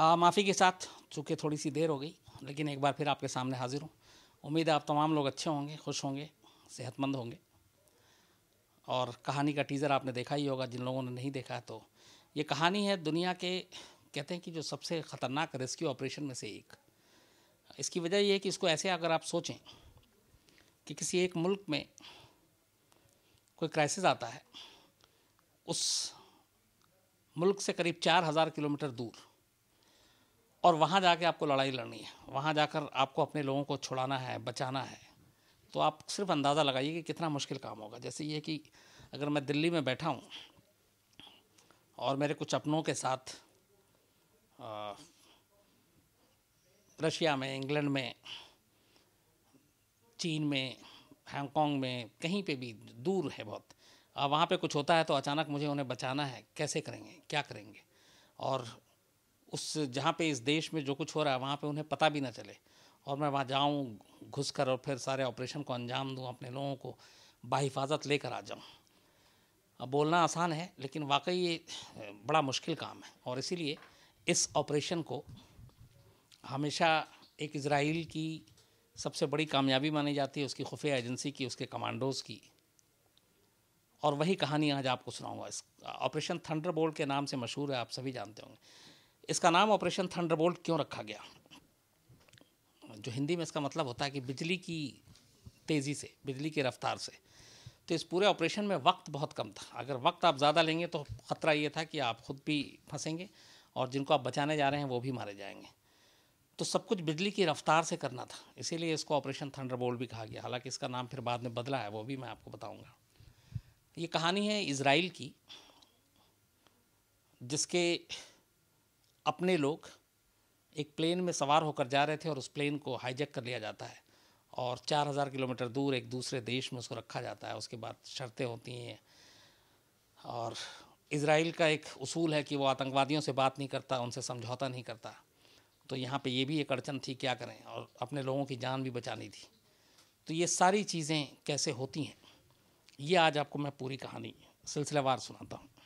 माफ़ी के साथ चूँकि थोड़ी सी देर हो गई लेकिन एक बार फिर आपके सामने हाजिर हूँ उम्मीद है आप तमाम लोग अच्छे होंगे खुश होंगे सेहतमंद होंगे और कहानी का टीज़र आपने देखा ही होगा जिन लोगों ने नहीं देखा तो ये कहानी है दुनिया के कहते हैं कि जो सबसे ख़तरनाक रेस्क्यू ऑपरेशन में से एक इसकी वजह यह है कि इसको ऐसे अगर आप सोचें कि किसी एक मुल्क में कोई क्राइसिस आता है उस मुल्क से करीब चार हज़ार किलोमीटर दूर और वहाँ जाके आपको लड़ाई लड़नी है वहाँ जाकर आपको अपने लोगों को छुड़ाना है बचाना है तो आप सिर्फ अंदाज़ा लगाइए कि कितना मुश्किल काम होगा जैसे ये कि अगर मैं दिल्ली में बैठा हूँ और मेरे कुछ अपनों के साथ रशिया में इंग्लैंड में चीन में हांगकॉन्ग में कहीं पे भी दूर है बहुत अब वहाँ पे कुछ होता है तो अचानक मुझे उन्हें बचाना है कैसे करेंगे क्या करेंगे और उस जहाँ पे इस देश में जो कुछ हो रहा है वहाँ पे उन्हें पता भी ना चले और मैं वहाँ जाऊँ घुस कर और फिर सारे ऑपरेशन को अंजाम दूँ अपने लोगों को बाहिफाजत लेकर आ जाऊँ अब बोलना आसान है लेकिन वाकई ये बड़ा मुश्किल काम है और इसीलिए इस ऑपरेशन को हमेशा एक इसराइल की सबसे बड़ी कामयाबी मानी जाती है उसकी खुफिया एजेंसी की उसके कमांडोज़ की और वही कहानी आज आपको सुनाऊंगा इस ऑपरेशन बोल्ट के नाम से मशहूर है आप सभी जानते होंगे इसका नाम ऑपरेशन थंडरबोल्ट क्यों रखा गया जो हिंदी में इसका मतलब होता है कि बिजली की तेज़ी से बिजली की रफ्तार से तो इस पूरे ऑपरेशन में वक्त बहुत कम था अगर वक्त आप ज़्यादा लेंगे तो ख़तरा ये था कि आप खुद भी फंसेंगे और जिनको आप बचाने जा रहे हैं वो भी मारे जाएंगे तो सब कुछ बिजली की रफ्तार से करना था इसीलिए इसको ऑपरेशन थंडरबोल्ट भी कहा गया हालांकि इसका नाम फिर बाद में बदला है वो भी मैं आपको बताऊंगा ये कहानी है इसराइल की जिसके अपने लोग एक प्लेन में सवार होकर जा रहे थे और उस प्लेन को हाईजैक कर लिया जाता है और 4000 किलोमीटर दूर एक दूसरे देश में उसको रखा जाता है उसके बाद शर्तें होती हैं और इसराइल का एक उसूल है कि वो आतंकवादियों से बात नहीं करता उनसे समझौता नहीं करता तो यहाँ पे ये भी एक अड़चन थी क्या करें और अपने लोगों की जान भी बचानी थी तो ये सारी चीज़ें कैसे होती हैं ये आज आपको मैं पूरी कहानी सिलसिलेवार सुनाता हूँ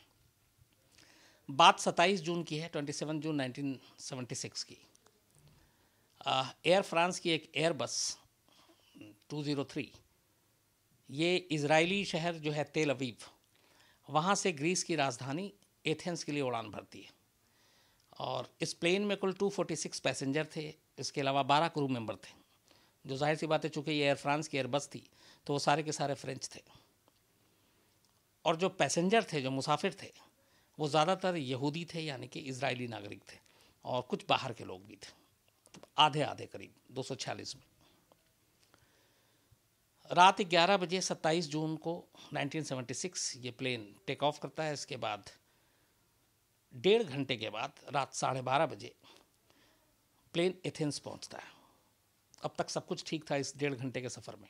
बात 27 जून की है 27 जून 1976 की एयर फ्रांस की एक एयर बस 203 ये इजरायली शहर जो है तेल अवीव वहाँ से ग्रीस की राजधानी एथेंस के लिए उड़ान भरती है और इस प्लेन में कुल 246 पैसेंजर थे इसके अलावा 12 क्रू मेंबर थे जो जाहिर सी बात है चूँकि ये एयर फ्रांस की एयरबस थी तो वो सारे के सारे फ्रेंच थे और जो पैसेंजर थे जो मुसाफिर थे वो ज़्यादातर यहूदी थे यानी कि इसराइली नागरिक थे और कुछ बाहर के लोग भी थे आधे आधे करीब दो में रात 11 बजे 27 जून को 1976 ये प्लेन टेक ऑफ करता है इसके बाद डेढ़ घंटे के बाद रात साढ़े बारह बजे प्लेन एथेंस पहुंचता है अब तक सब कुछ ठीक था इस डेढ़ घंटे के सफ़र में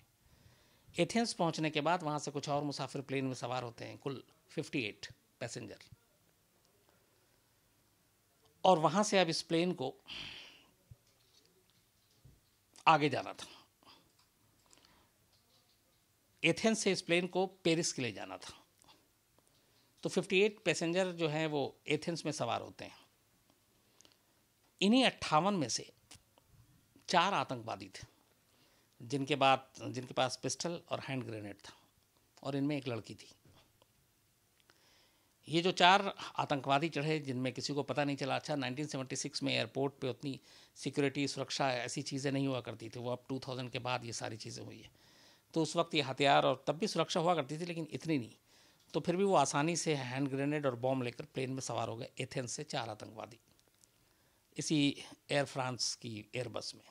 एथेंस पहुंचने के बाद वहाँ से कुछ और मुसाफिर प्लेन में सवार होते हैं कुल 58 पैसेंजर और वहाँ से अब इस प्लेन को आगे जाना था एथेंस से इस प्लेन को पेरिस के लिए जाना था तो 58 पैसेंजर जो हैं वो एथेंस में सवार होते हैं इन्हीं अट्ठावन में से चार आतंकवादी थे जिनके बाद जिनके पास पिस्टल और हैंड ग्रेनेड था और इनमें एक लड़की थी ये जो चार आतंकवादी चढ़े जिनमें किसी को पता नहीं चला अच्छा 1976 में एयरपोर्ट पे उतनी सिक्योरिटी सुरक्षा ऐसी चीज़ें नहीं हुआ करती थी वो अब 2000 के बाद ये सारी चीज़ें हुई है तो उस वक्त ये हथियार और तब भी सुरक्षा हुआ करती थी लेकिन इतनी नहीं तो फिर भी वो आसानी से हैंड ग्रेनेड और बॉम्ब लेकर प्लेन में सवार हो गए एथेंस से चार आतंकवादी इसी एयर फ्रांस की एयरबस में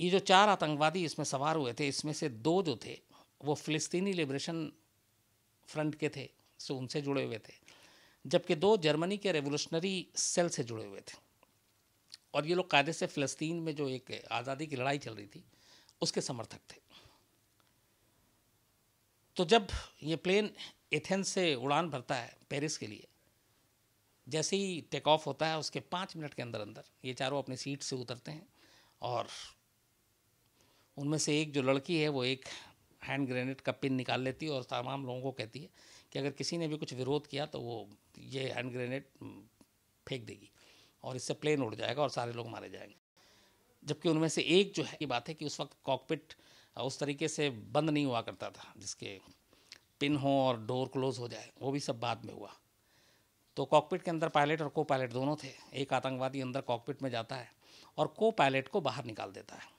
ये जो चार आतंकवादी इसमें सवार हुए थे इसमें से दो जो थे वो फ़िलिस्तीनी लिब्रेशन फ्रंट के थे सो उनसे जुड़े हुए थे जबकि दो जर्मनी के रेवोल्यूशनरी सेल से जुड़े हुए थे और ये लोग कायदे से फ़िलिस्तीन में जो एक आज़ादी की लड़ाई चल रही थी उसके समर्थक थे तो जब ये प्लेन एथेंस से उड़ान भरता है पेरिस के लिए जैसे ही टेक ऑफ होता है उसके पाँच मिनट के अंदर अंदर ये चारों अपनी सीट से उतरते हैं और उनमें से एक जो लड़की है वो एक हैंड ग्रेनेड का पिन निकाल लेती है और तमाम लोगों को कहती है कि अगर किसी ने भी कुछ विरोध किया तो वो ये हैंड हम्म, ग्रेनेड फेंक देगी और इससे प्लेन उड़ जाएगा और सारे लोग मारे जाएंगे जबकि उनमें से एक जो है ये बात है कि उस वक्त कॉकपिट उस तरीके से बंद नहीं हुआ करता था जिसके पिन हो और डोर क्लोज हो जाए वो भी सब बाद में हुआ तो कॉकपिट के अंदर पायलट और को पायलट दोनों थे एक आतंकवादी अंदर कॉकपिट में जाता है और को पायलट को बाहर निकाल देता है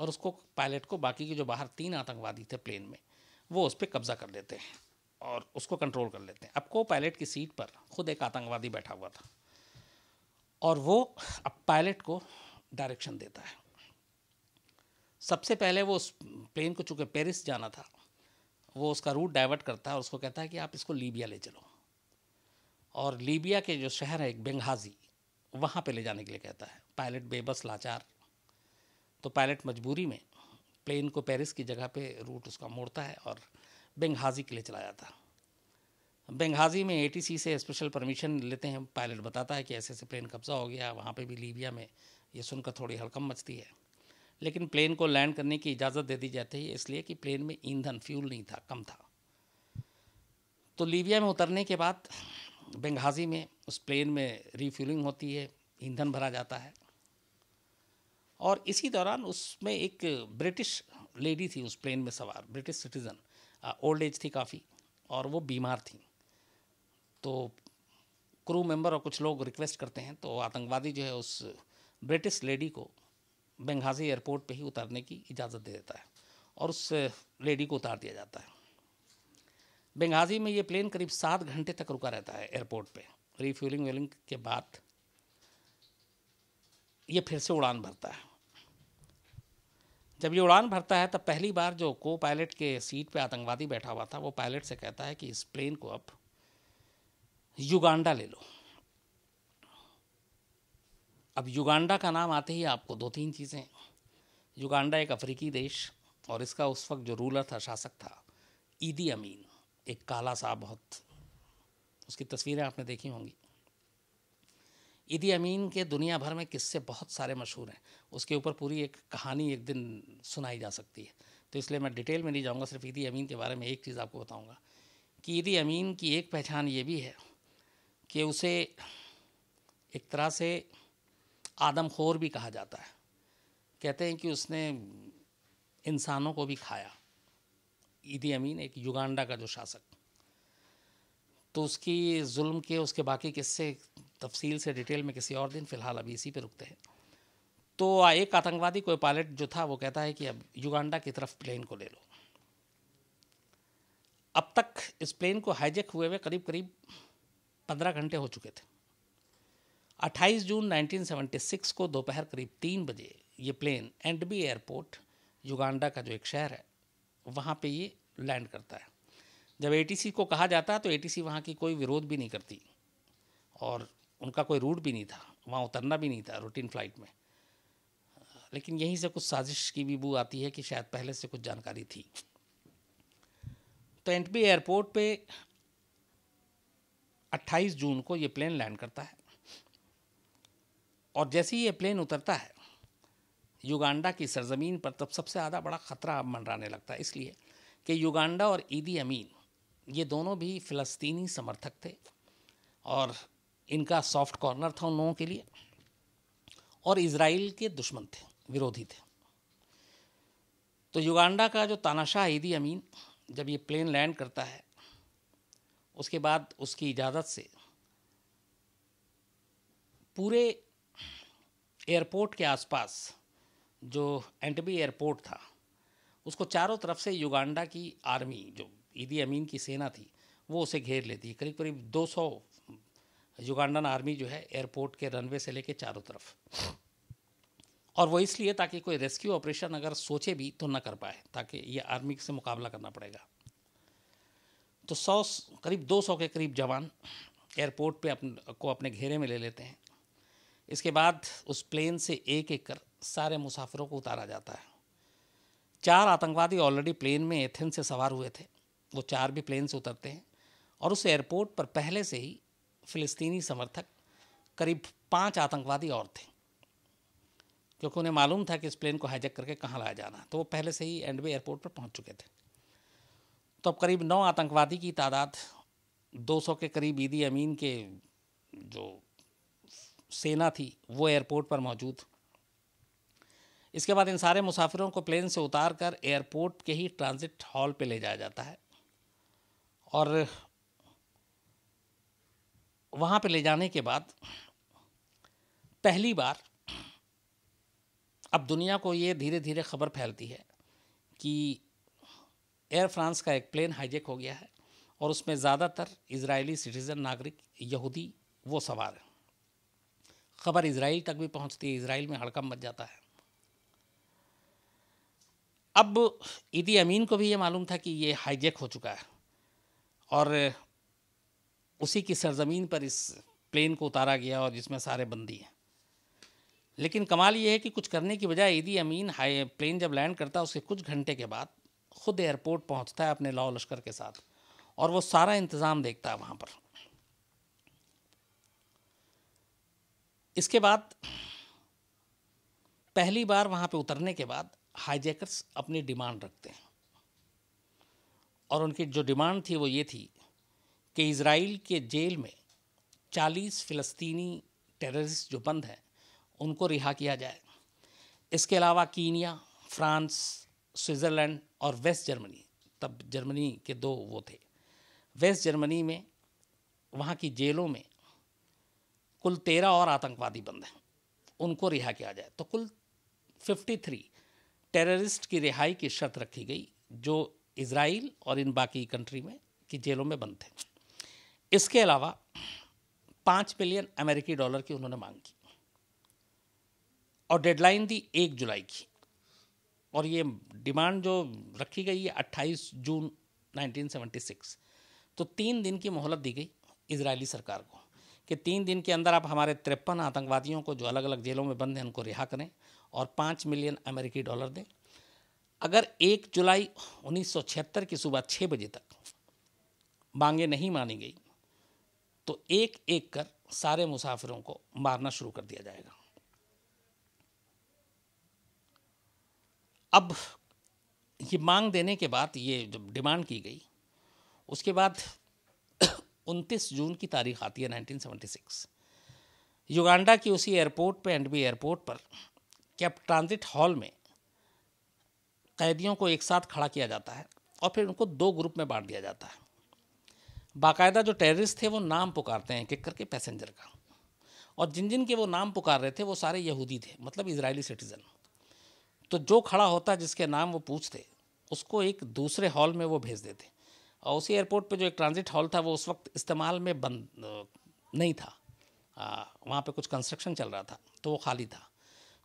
और उसको पायलट को बाकी के जो बाहर तीन आतंकवादी थे प्लेन में वो उस पर कब्जा कर लेते हैं और उसको कंट्रोल कर लेते हैं अब को पायलट की सीट पर खुद एक आतंकवादी बैठा हुआ था और वो अब पायलट को डायरेक्शन देता है सबसे पहले वो उस प्लेन को चूँकि पेरिस जाना था वो उसका रूट डाइवर्ट करता है और उसको कहता है कि आप इसको लीबिया ले चलो और लीबिया के जो शहर है एक बेंगाजी वहाँ पे ले जाने के लिए कहता है पायलट बेबस लाचार तो पायलट मजबूरी में प्लेन को पेरिस की जगह पे रूट उसका मोड़ता है और बेंगाजी के लिए चला जाता है बेंगाजी में एटीसी से स्पेशल परमिशन लेते हैं पायलट बताता है कि ऐसे ऐसे प्लेन कब्जा हो गया वहाँ पे भी लीबिया में ये सुनकर थोड़ी हड़कम मचती है लेकिन प्लेन को लैंड करने की इजाज़त दे दी जाती है इसलिए कि प्लेन में ईंधन फ्यूल नहीं था कम था तो लीबिया में उतरने के बाद बेंगाजी में उस प्लेन में रीफ्यूलिंग होती है ईंधन भरा जाता है और इसी दौरान उसमें एक ब्रिटिश लेडी थी उस प्लेन में सवार ब्रिटिश सिटीज़न ओल्ड एज थी काफ़ी और वो बीमार थी तो क्रू मेंबर और कुछ लोग रिक्वेस्ट करते हैं तो आतंकवादी जो है उस ब्रिटिश लेडी को बेंगाजी एयरपोर्ट पे ही उतारने की इजाज़त दे देता है और उस लेडी को उतार दिया जाता है बेंगाजी में ये प्लेन करीब सात घंटे तक रुका रहता है एयरपोर्ट पे रिफ्यूलिंग वेलिंग के बाद ये फिर से उड़ान भरता है जब ये उड़ान भरता है तब पहली बार जो को पायलट के सीट पे आतंकवादी बैठा हुआ था वो पायलट से कहता है कि इस प्लेन को अब युगांडा ले लो अब युगांडा का नाम आते ही आपको दो तीन चीज़ें युगांडा एक अफ्रीकी देश और इसका उस वक्त जो रूलर था शासक था ईदी अमीन एक काला साहब बहुत उसकी तस्वीरें आपने देखी होंगी ईदी अमीन के दुनिया भर में किस्से बहुत सारे मशहूर हैं उसके ऊपर पूरी एक कहानी एक दिन सुनाई जा सकती है तो इसलिए मैं डिटेल में नहीं जाऊँगा सिर्फ ईदी अमीन के बारे में एक चीज़ आपको बताऊँगा कि ईदी अमीन की एक पहचान ये भी है कि उसे एक तरह से आदमखोर भी कहा जाता है कहते हैं कि उसने इंसानों को भी खाया ईदी अमीन एक युगांडा का जो शासक तो उसकी जुल्म के उसके बाकी किस्से तफसील से डिटेल में किसी और दिन फ़िलहाल अभी इसी पर रुकते हैं तो एक आतंकवादी कोई पायलट जो था वो कहता है कि अब युगांडा की तरफ प्लेन को ले लो अब तक इस प्लेन को हाईजेक हुए हुए करीब करीब पंद्रह घंटे हो चुके थे 28 जून 1976 को दोपहर करीब तीन बजे ये प्लेन एंडबी एयरपोर्ट युगांडा का जो एक शहर है वहाँ पे ये लैंड करता है जब एटीसी को कहा जाता है तो एटीसी वहाँ की कोई विरोध भी नहीं करती और उनका कोई रूट भी नहीं था वहाँ उतरना भी नहीं था रूटीन फ्लाइट में लेकिन यहीं से कुछ साजिश की भी बू आती है कि शायद पहले से कुछ जानकारी थी तो एंटबी एयरपोर्ट पे 28 जून को ये प्लेन लैंड करता है और जैसे ही ये प्लेन उतरता है युगांडा की सरजमीन पर तब सबसे ज़्यादा बड़ा ख़तरा अब मंडराने लगता है इसलिए कि युगांडा और ईदी अमीन ये दोनों भी फ़लस्तीनी समर्थक थे और इनका सॉफ्ट कॉर्नर था उन लोगों के लिए और इसराइल के दुश्मन थे विरोधी थे तो युगांडा का जो तानाशाह ईदी अमीन जब ये प्लेन लैंड करता है उसके बाद उसकी इजाज़त से पूरे एयरपोर्ट के आसपास जो एंटबी एयरपोर्ट था उसको चारों तरफ से युगांडा की आर्मी जो ईदी अमीन की सेना थी वो उसे घेर लेती है करीब करीब युगांडन आर्मी जो है एयरपोर्ट के रनवे से लेके चारों तरफ और वो इसलिए ताकि कोई रेस्क्यू ऑपरेशन अगर सोचे भी तो ना कर पाए ताकि ये आर्मी से मुकाबला करना पड़ेगा तो सौ करीब दो सौ के करीब जवान एयरपोर्ट पे अपने को अपने घेरे में ले लेते हैं इसके बाद उस प्लेन से एक एक कर सारे मुसाफिरों को उतारा जाता है चार आतंकवादी ऑलरेडी प्लेन में एथेन से सवार हुए थे वो चार भी प्लेन से उतरते हैं और उस एयरपोर्ट पर पहले से ही फिलिस्तीनी समर्थक करीब पांच आतंकवादी और थे क्योंकि उन्हें मालूम था कि इस प्लेन को हाईजैक करके कहाँ लाया जाना तो वो पहले से ही एंडवे एयरपोर्ट पर पहुँच चुके थे तो अब करीब नौ आतंकवादी की तादाद 200 के करीब ईदी अमीन के जो सेना थी वो एयरपोर्ट पर मौजूद इसके बाद इन सारे मुसाफिरों को प्लेन से उतार कर एयरपोर्ट के ही ट्रांज़िट हॉल पे ले जाया जाता है और वहाँ पे ले जाने के बाद पहली बार अब दुनिया को ये धीरे धीरे खबर फैलती है कि एयर फ्रांस का एक प्लेन हाईजेक हो गया है और उसमें ज़्यादातर इजरायली सिटीज़न नागरिक यहूदी वो सवार हैं खबर इसराइल तक भी पहुंचती है इसराइल में हड़कम मच जाता है अब ईदी अमीन को भी ये मालूम था कि ये हाईजेक हो चुका है और उसी की सरजमीन पर इस प्लेन को उतारा गया और जिसमें सारे बंदी हैं लेकिन कमाल ये है कि कुछ करने की बजाय ईदी अमीन हाई प्लेन जब लैंड करता है उसके कुछ घंटे के बाद खुद एयरपोर्ट पहुंचता है अपने लाओ लश्कर के साथ और वो सारा इंतज़ाम देखता है वहाँ पर इसके बाद पहली बार वहाँ पे उतरने के बाद हाईजैकर्स अपनी डिमांड रखते हैं और उनकी जो डिमांड थी वो ये थी कि इसराइल के जेल में 40 फ़िलस्तीनी टेररिस्ट जो बंद हैं उनको रिहा किया जाए इसके अलावा कीनिया फ्रांस स्विट्ज़रलैंड और वेस्ट जर्मनी तब जर्मनी के दो वो थे वेस्ट जर्मनी में वहाँ की जेलों में कुल तेरह और आतंकवादी बंद हैं उनको रिहा किया जाए तो कुल फिफ्टी थ्री टेररिस्ट की रिहाई की शर्त रखी गई जो इसराइल और इन बाकी कंट्री में की जेलों में बंद थे इसके अलावा पाँच मिलियन अमेरिकी डॉलर की उन्होंने मांग की और डेडलाइन दी एक जुलाई की और ये डिमांड जो रखी गई है अट्ठाईस जून 1976 तो तीन दिन की मोहलत दी गई इसराइली सरकार को कि तीन दिन के अंदर आप हमारे तिरपन आतंकवादियों को जो अलग अलग जेलों में बंद हैं उनको रिहा करें और पाँच मिलियन अमेरिकी डॉलर दें अगर एक जुलाई 1976 की सुबह छः बजे तक मांगे नहीं मानी गई तो एक एक कर सारे मुसाफिरों को मारना शुरू कर दिया जाएगा अब ये मांग देने के बाद ये जब डिमांड की गई उसके बाद 29 जून की तारीख आती है 1976 युगांडा की उसी एयरपोर्ट पे एंडबी एयरपोर्ट पर कैप ट्रांजिट हॉल में कैदियों को एक साथ खड़ा किया जाता है और फिर उनको दो ग्रुप में बांट दिया जाता है बाकायदा जो टेररिस्ट थे वो नाम पुकारते हैं एक करके पैसेंजर का और जिन जिन के वो नाम पुकार रहे थे वो सारे यहूदी थे मतलब इसराइली सिटीज़न तो जो खड़ा होता जिसके नाम वो पूछते उसको एक दूसरे हॉल में वो भेज देते और उसी एयरपोर्ट पे जो एक ट्रांजिट हॉल था वो उस वक्त इस्तेमाल में बंद नहीं था वहाँ पे कुछ कंस्ट्रक्शन चल रहा था तो वो खाली था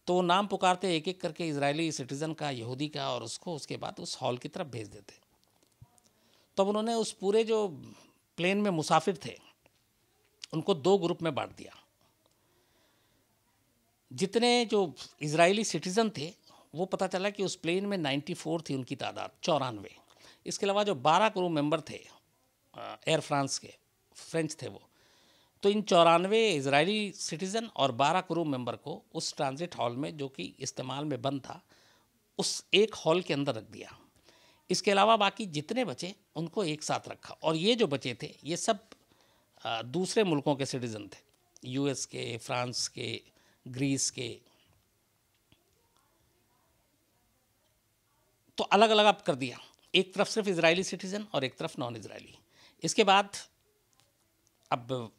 तो वो नाम पुकारते एक एक करके इसराइली सिटीज़न का यहूदी का और उसको उसके बाद उस हॉल की तरफ भेज देते तब तो उन्होंने उस पूरे जो प्लेन में मुसाफिर थे उनको दो ग्रुप में बांट दिया जितने जो इजरायली सिटीज़न थे वो पता चला कि उस प्लेन में 94 थी उनकी तादाद चौरानवे इसके अलावा जो 12 क्रू मेंबर थे एयर फ्रांस के फ्रेंच थे वो तो इन चौरानवे इजरायली सिटीज़न और 12 क्रू मेंबर को उस ट्रांजिट हॉल में जो कि इस्तेमाल में बंद था उस एक हॉल के अंदर रख दिया इसके अलावा बाकी जितने बचे उनको एक साथ रखा और ये जो बचे थे ये सब दूसरे मुल्कों के सिटीज़न थे यूएस के फ्रांस के ग्रीस के तो अलग अलग आप कर दिया एक तरफ सिर्फ इसराइली सिटीज़न और एक तरफ नॉन इसराइली इसके बाद अब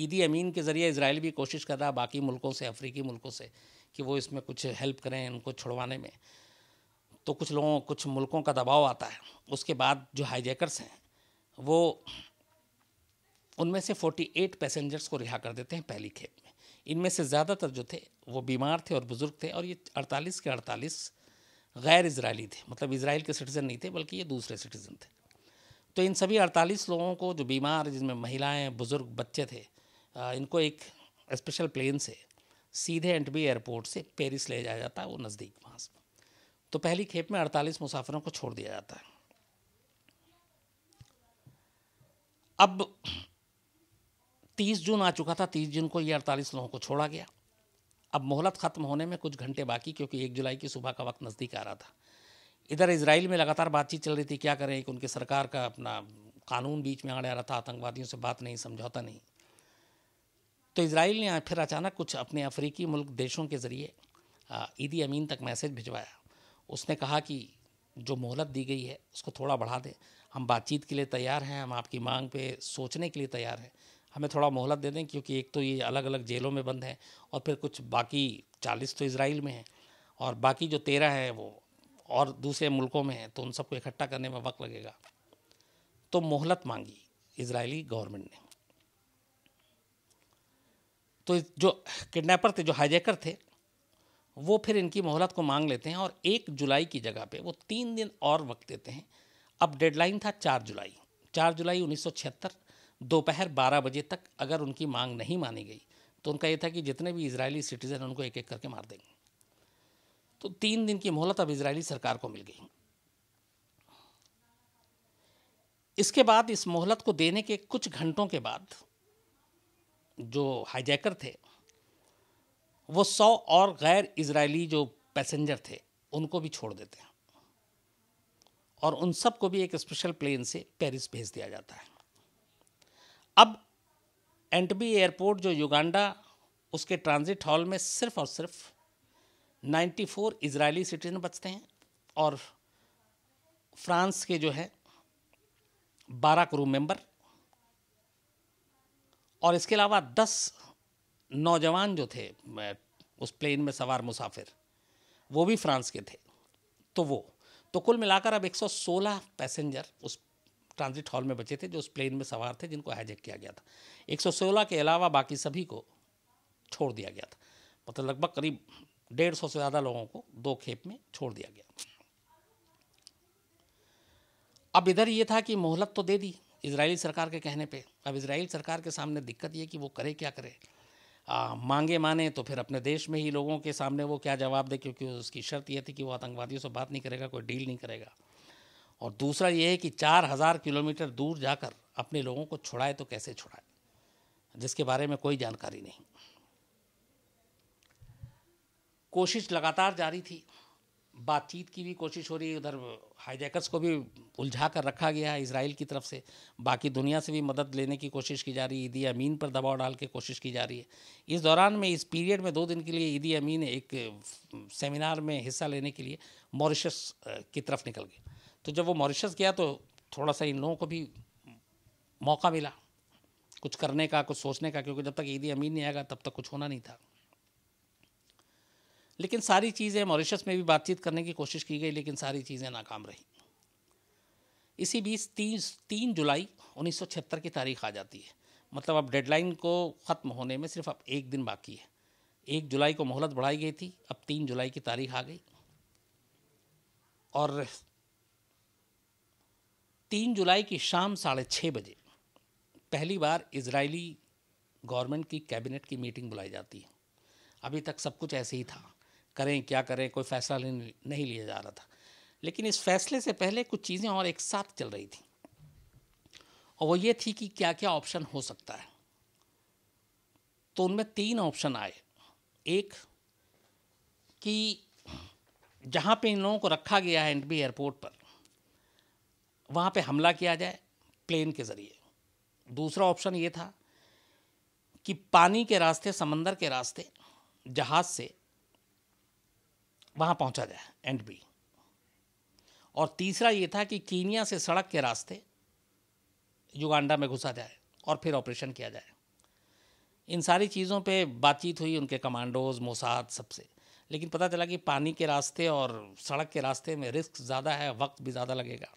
ईदी अमीन के ज़रिए इसराइल भी कोशिश कर रहा बाकी मुल्कों से अफ्रीकी मुल्कों से कि वो इसमें कुछ हेल्प करें उनको छुड़वाने में तो कुछ लोगों कुछ मुल्कों का दबाव आता है उसके बाद जो हाईजैकर्स हैं वो उनमें से 48 पैसेंजर्स को रिहा कर देते हैं पहली खेप में इनमें से ज़्यादातर जो थे वो बीमार थे और बुज़ुर्ग थे और ये 48 के 48 गैर इसराइली थे मतलब इसराइल के सिटीज़न नहीं थे बल्कि ये दूसरे सिटीज़न थे तो इन सभी 48 लोगों को जो बीमार जिनमें महिलाएं बुज़ुर्ग बच्चे थे इनको एक स्पेशल प्लेन से सीधे एंटबी एयरपोर्ट से पेरिस ले जाया जाता है वो नज़दीक वहाँ से तो पहली खेप में 48 मुसाफिरों को छोड़ दिया जाता है अब 30 जून आ चुका था 30 जून को ये 48 लोगों को छोड़ा गया अब मोहलत ख़त्म होने में कुछ घंटे बाकी क्योंकि एक जुलाई की सुबह का वक्त नज़दीक आ रहा था इधर इसराइल में लगातार बातचीत चल रही थी क्या करें कि उनकी सरकार का अपना कानून बीच में आड़े आ रहा था आतंकवादियों से बात नहीं समझौता नहीं तो इसराइल ने फिर अचानक कुछ अपने अफ्रीकी मुल्क देशों के ज़रिए ईदी अमीन तक मैसेज भिजवाया उसने कहा कि जो मोहलत दी गई है उसको थोड़ा बढ़ा दें हम बातचीत के लिए तैयार हैं हम आपकी मांग पे सोचने के लिए तैयार हैं हमें थोड़ा मोहलत दे दें क्योंकि एक तो ये अलग अलग जेलों में बंद हैं और फिर कुछ बाकी चालीस तो इसराइल में हैं और बाकी जो तेरह हैं वो और दूसरे मुल्कों में हैं तो उन सबको इकट्ठा करने में वक्त लगेगा तो मोहलत मांगी इसराइली गवर्नमेंट ने तो जो किडनैपर थे जो हाईजैकर थे वो फिर इनकी मोहलत को मांग लेते हैं और एक जुलाई की जगह पे वो तीन दिन और वक्त देते हैं अब डेडलाइन था चार जुलाई चार जुलाई उन्नीस दोपहर बारह बजे तक अगर उनकी मांग नहीं मानी गई तो उनका ये था कि जितने भी इसराइली सिटीज़न उनको एक एक करके मार देंगे तो तीन दिन की मोहलत अब इसराइली सरकार को मिल गई इसके बाद इस मोहलत को देने के कुछ घंटों के बाद जो हाईजैकर थे वो सौ और गैर इसराइली जो पैसेंजर थे उनको भी छोड़ देते हैं और उन सब को भी एक स्पेशल प्लेन से पेरिस भेज दिया जाता है अब एंटबी एयरपोर्ट जो युगांडा उसके ट्रांजिट हॉल में सिर्फ और सिर्फ 94 इजरायली सिटीजन बचते हैं और फ्रांस के जो है बारह क्रू मेंबर और इसके अलावा नौजवान जो थे उस प्लेन में सवार मुसाफिर वो भी फ्रांस के थे तो वो तो कुल मिलाकर अब 116 पैसेंजर उस ट्रांजिट हॉल में बचे थे जो उस प्लेन में सवार थे जिनको हाईजेक किया गया था 116 के अलावा बाकी सभी को छोड़ दिया गया था मतलब लगभग करीब डेढ़ सौ से ज़्यादा लोगों को दो खेप में छोड़ दिया गया अब इधर ये था कि मोहलत तो दे दी इसराइली सरकार के कहने पे अब इसराइल सरकार के सामने दिक्कत ये कि वो करे क्या करे आ, मांगे माने तो फिर अपने देश में ही लोगों के सामने वो क्या जवाब दे क्योंकि उसकी शर्त ये थी कि वो आतंकवादियों से बात नहीं करेगा कोई डील नहीं करेगा और दूसरा ये है कि चार हज़ार किलोमीटर दूर जाकर अपने लोगों को छुड़ाए तो कैसे छुड़ाए जिसके बारे में कोई जानकारी नहीं कोशिश लगातार जारी थी बातचीत की भी कोशिश हो रही है उधर हाईजैकर्स को भी उलझा कर रखा गया है इसराइल की तरफ से बाकी दुनिया से भी मदद लेने की कोशिश की जा रही है ईदी अमीन पर दबाव डाल के कोशिश की जा रही है इस दौरान में इस पीरियड में दो दिन के लिए ईदी अमीन एक सेमिनार में हिस्सा लेने के लिए मॉरिशस की तरफ निकल गया तो जब वो मॉरिशस गया तो थोड़ा सा इन लोगों को भी मौका मिला कुछ करने का कुछ सोचने का क्योंकि जब तक ईदी अमीन नहीं आएगा तब तक कुछ होना नहीं था लेकिन सारी चीज़ें मॉरिशस में भी बातचीत करने की कोशिश की गई लेकिन सारी चीज़ें नाकाम रही इसी बीच तीन तीन जुलाई 1976 की तारीख आ जाती है मतलब अब डेडलाइन को ख़त्म होने में सिर्फ अब एक दिन बाकी है एक जुलाई को मोहलत बढ़ाई गई थी अब तीन जुलाई की तारीख आ गई और तीन जुलाई की शाम साढ़े छः बजे पहली बार इजरायली गवर्नमेंट की कैबिनेट की मीटिंग बुलाई जाती है अभी तक सब कुछ ऐसे ही था करें क्या करें कोई फैसला नहीं लिया जा रहा था लेकिन इस फैसले से पहले कुछ चीज़ें और एक साथ चल रही थी और वो ये थी कि क्या क्या ऑप्शन हो सकता है तो उनमें तीन ऑप्शन आए एक कि जहाँ पे इन लोगों को रखा गया है एनबी एयरपोर्ट पर वहाँ पे हमला किया जाए प्लेन के ज़रिए दूसरा ऑप्शन ये था कि पानी के रास्ते समंदर के रास्ते जहाज़ से वहाँ पहुँचा जाए एंड बी और तीसरा ये था कि कीनिया से सड़क के रास्ते युगांडा में घुसा जाए और फिर ऑपरेशन किया जाए इन सारी चीज़ों पे बातचीत हुई उनके कमांडोज मोसाद सबसे लेकिन पता चला कि पानी के रास्ते और सड़क के रास्ते में रिस्क ज़्यादा है वक्त भी ज़्यादा लगेगा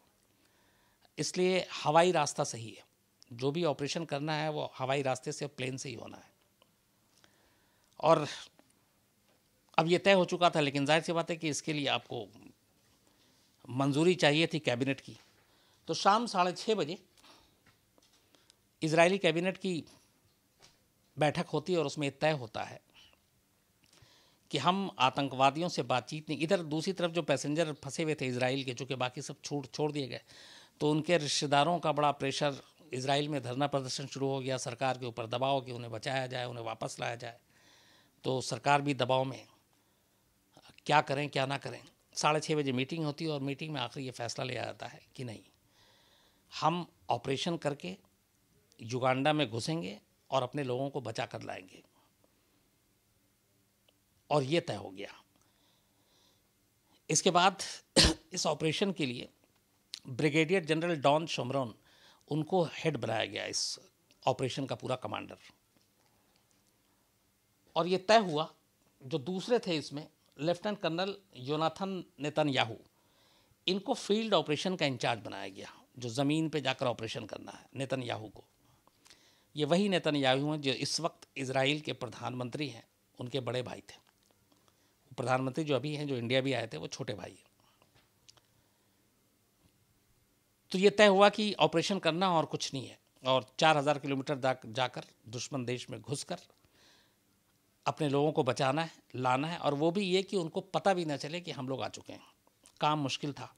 इसलिए हवाई रास्ता सही है जो भी ऑपरेशन करना है वो हवाई रास्ते से प्लेन से ही होना है और अब ये तय हो चुका था लेकिन जाहिर सी बात है कि इसके लिए आपको मंजूरी चाहिए थी कैबिनेट की तो शाम साढ़े छः बजे इजरायली कैबिनेट की बैठक होती है और उसमें तय होता है कि हम आतंकवादियों से बातचीत नहीं इधर दूसरी तरफ जो पैसेंजर फंसे हुए थे इसराइल के चूँकि बाकी सब छूट छोड़ दिए गए तो उनके रिश्तेदारों का बड़ा प्रेशर इसराइल में धरना प्रदर्शन शुरू हो गया सरकार के ऊपर दबाव कि उन्हें बचाया जाए उन्हें वापस लाया जाए तो सरकार भी दबाव में क्या करें क्या ना करें साढ़े छः बजे मीटिंग होती है और मीटिंग में आखिर ये फैसला लिया जाता है कि नहीं हम ऑपरेशन करके युगांडा में घुसेंगे और अपने लोगों को बचा कर लाएंगे और ये तय हो गया इसके बाद इस ऑपरेशन के लिए ब्रिगेडियर जनरल डॉन शमरन उनको हेड बनाया गया इस ऑपरेशन का पूरा कमांडर और ये तय हुआ जो दूसरे थे इसमें लेफ्टिनेंट कर्नल योनाथन नेतन्याहू इनको फील्ड ऑपरेशन का इंचार्ज बनाया गया जो ज़मीन पे जाकर ऑपरेशन करना है नेतन्याहू को ये वही नेतन्याहू हैं जो इस वक्त इसराइल के प्रधानमंत्री हैं उनके बड़े भाई थे प्रधानमंत्री जो अभी हैं जो इंडिया भी आए थे वो छोटे भाई हैं तो ये तय हुआ कि ऑपरेशन करना और कुछ नहीं है और 4000 किलोमीटर जाकर दुश्मन देश में घुसकर अपने लोगों को बचाना है लाना है और वो भी ये कि उनको पता भी ना चले कि हम लोग आ चुके हैं काम मुश्किल था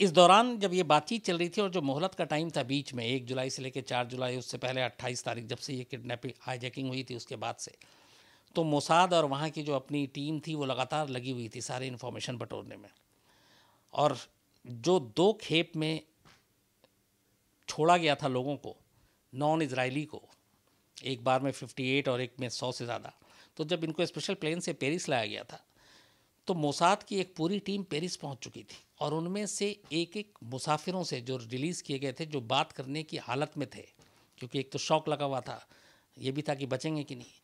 इस दौरान जब ये बातचीत चल रही थी और जो मोहलत का टाइम था बीच में एक जुलाई से लेकर चार जुलाई उससे पहले अट्ठाईस तारीख जब से ये किडनेपिंग हाईजैकिंग हुई थी उसके बाद से तो मोसाद और वहाँ की जो अपनी टीम थी वो लगातार लगी हुई थी सारी इन्फॉर्मेशन बटोरने में और जो दो खेप में छोड़ा गया था लोगों को नॉन इसराइली को एक बार में 58 और एक में 100 से ज़्यादा तो जब इनको स्पेशल प्लेन से पेरिस लाया गया था तो मोसाद की एक पूरी टीम पेरिस पहुंच चुकी थी और उनमें से एक एक मुसाफिरों से जो रिलीज़ किए गए थे जो बात करने की हालत में थे क्योंकि एक तो शौक लगा हुआ था ये भी था कि बचेंगे कि नहीं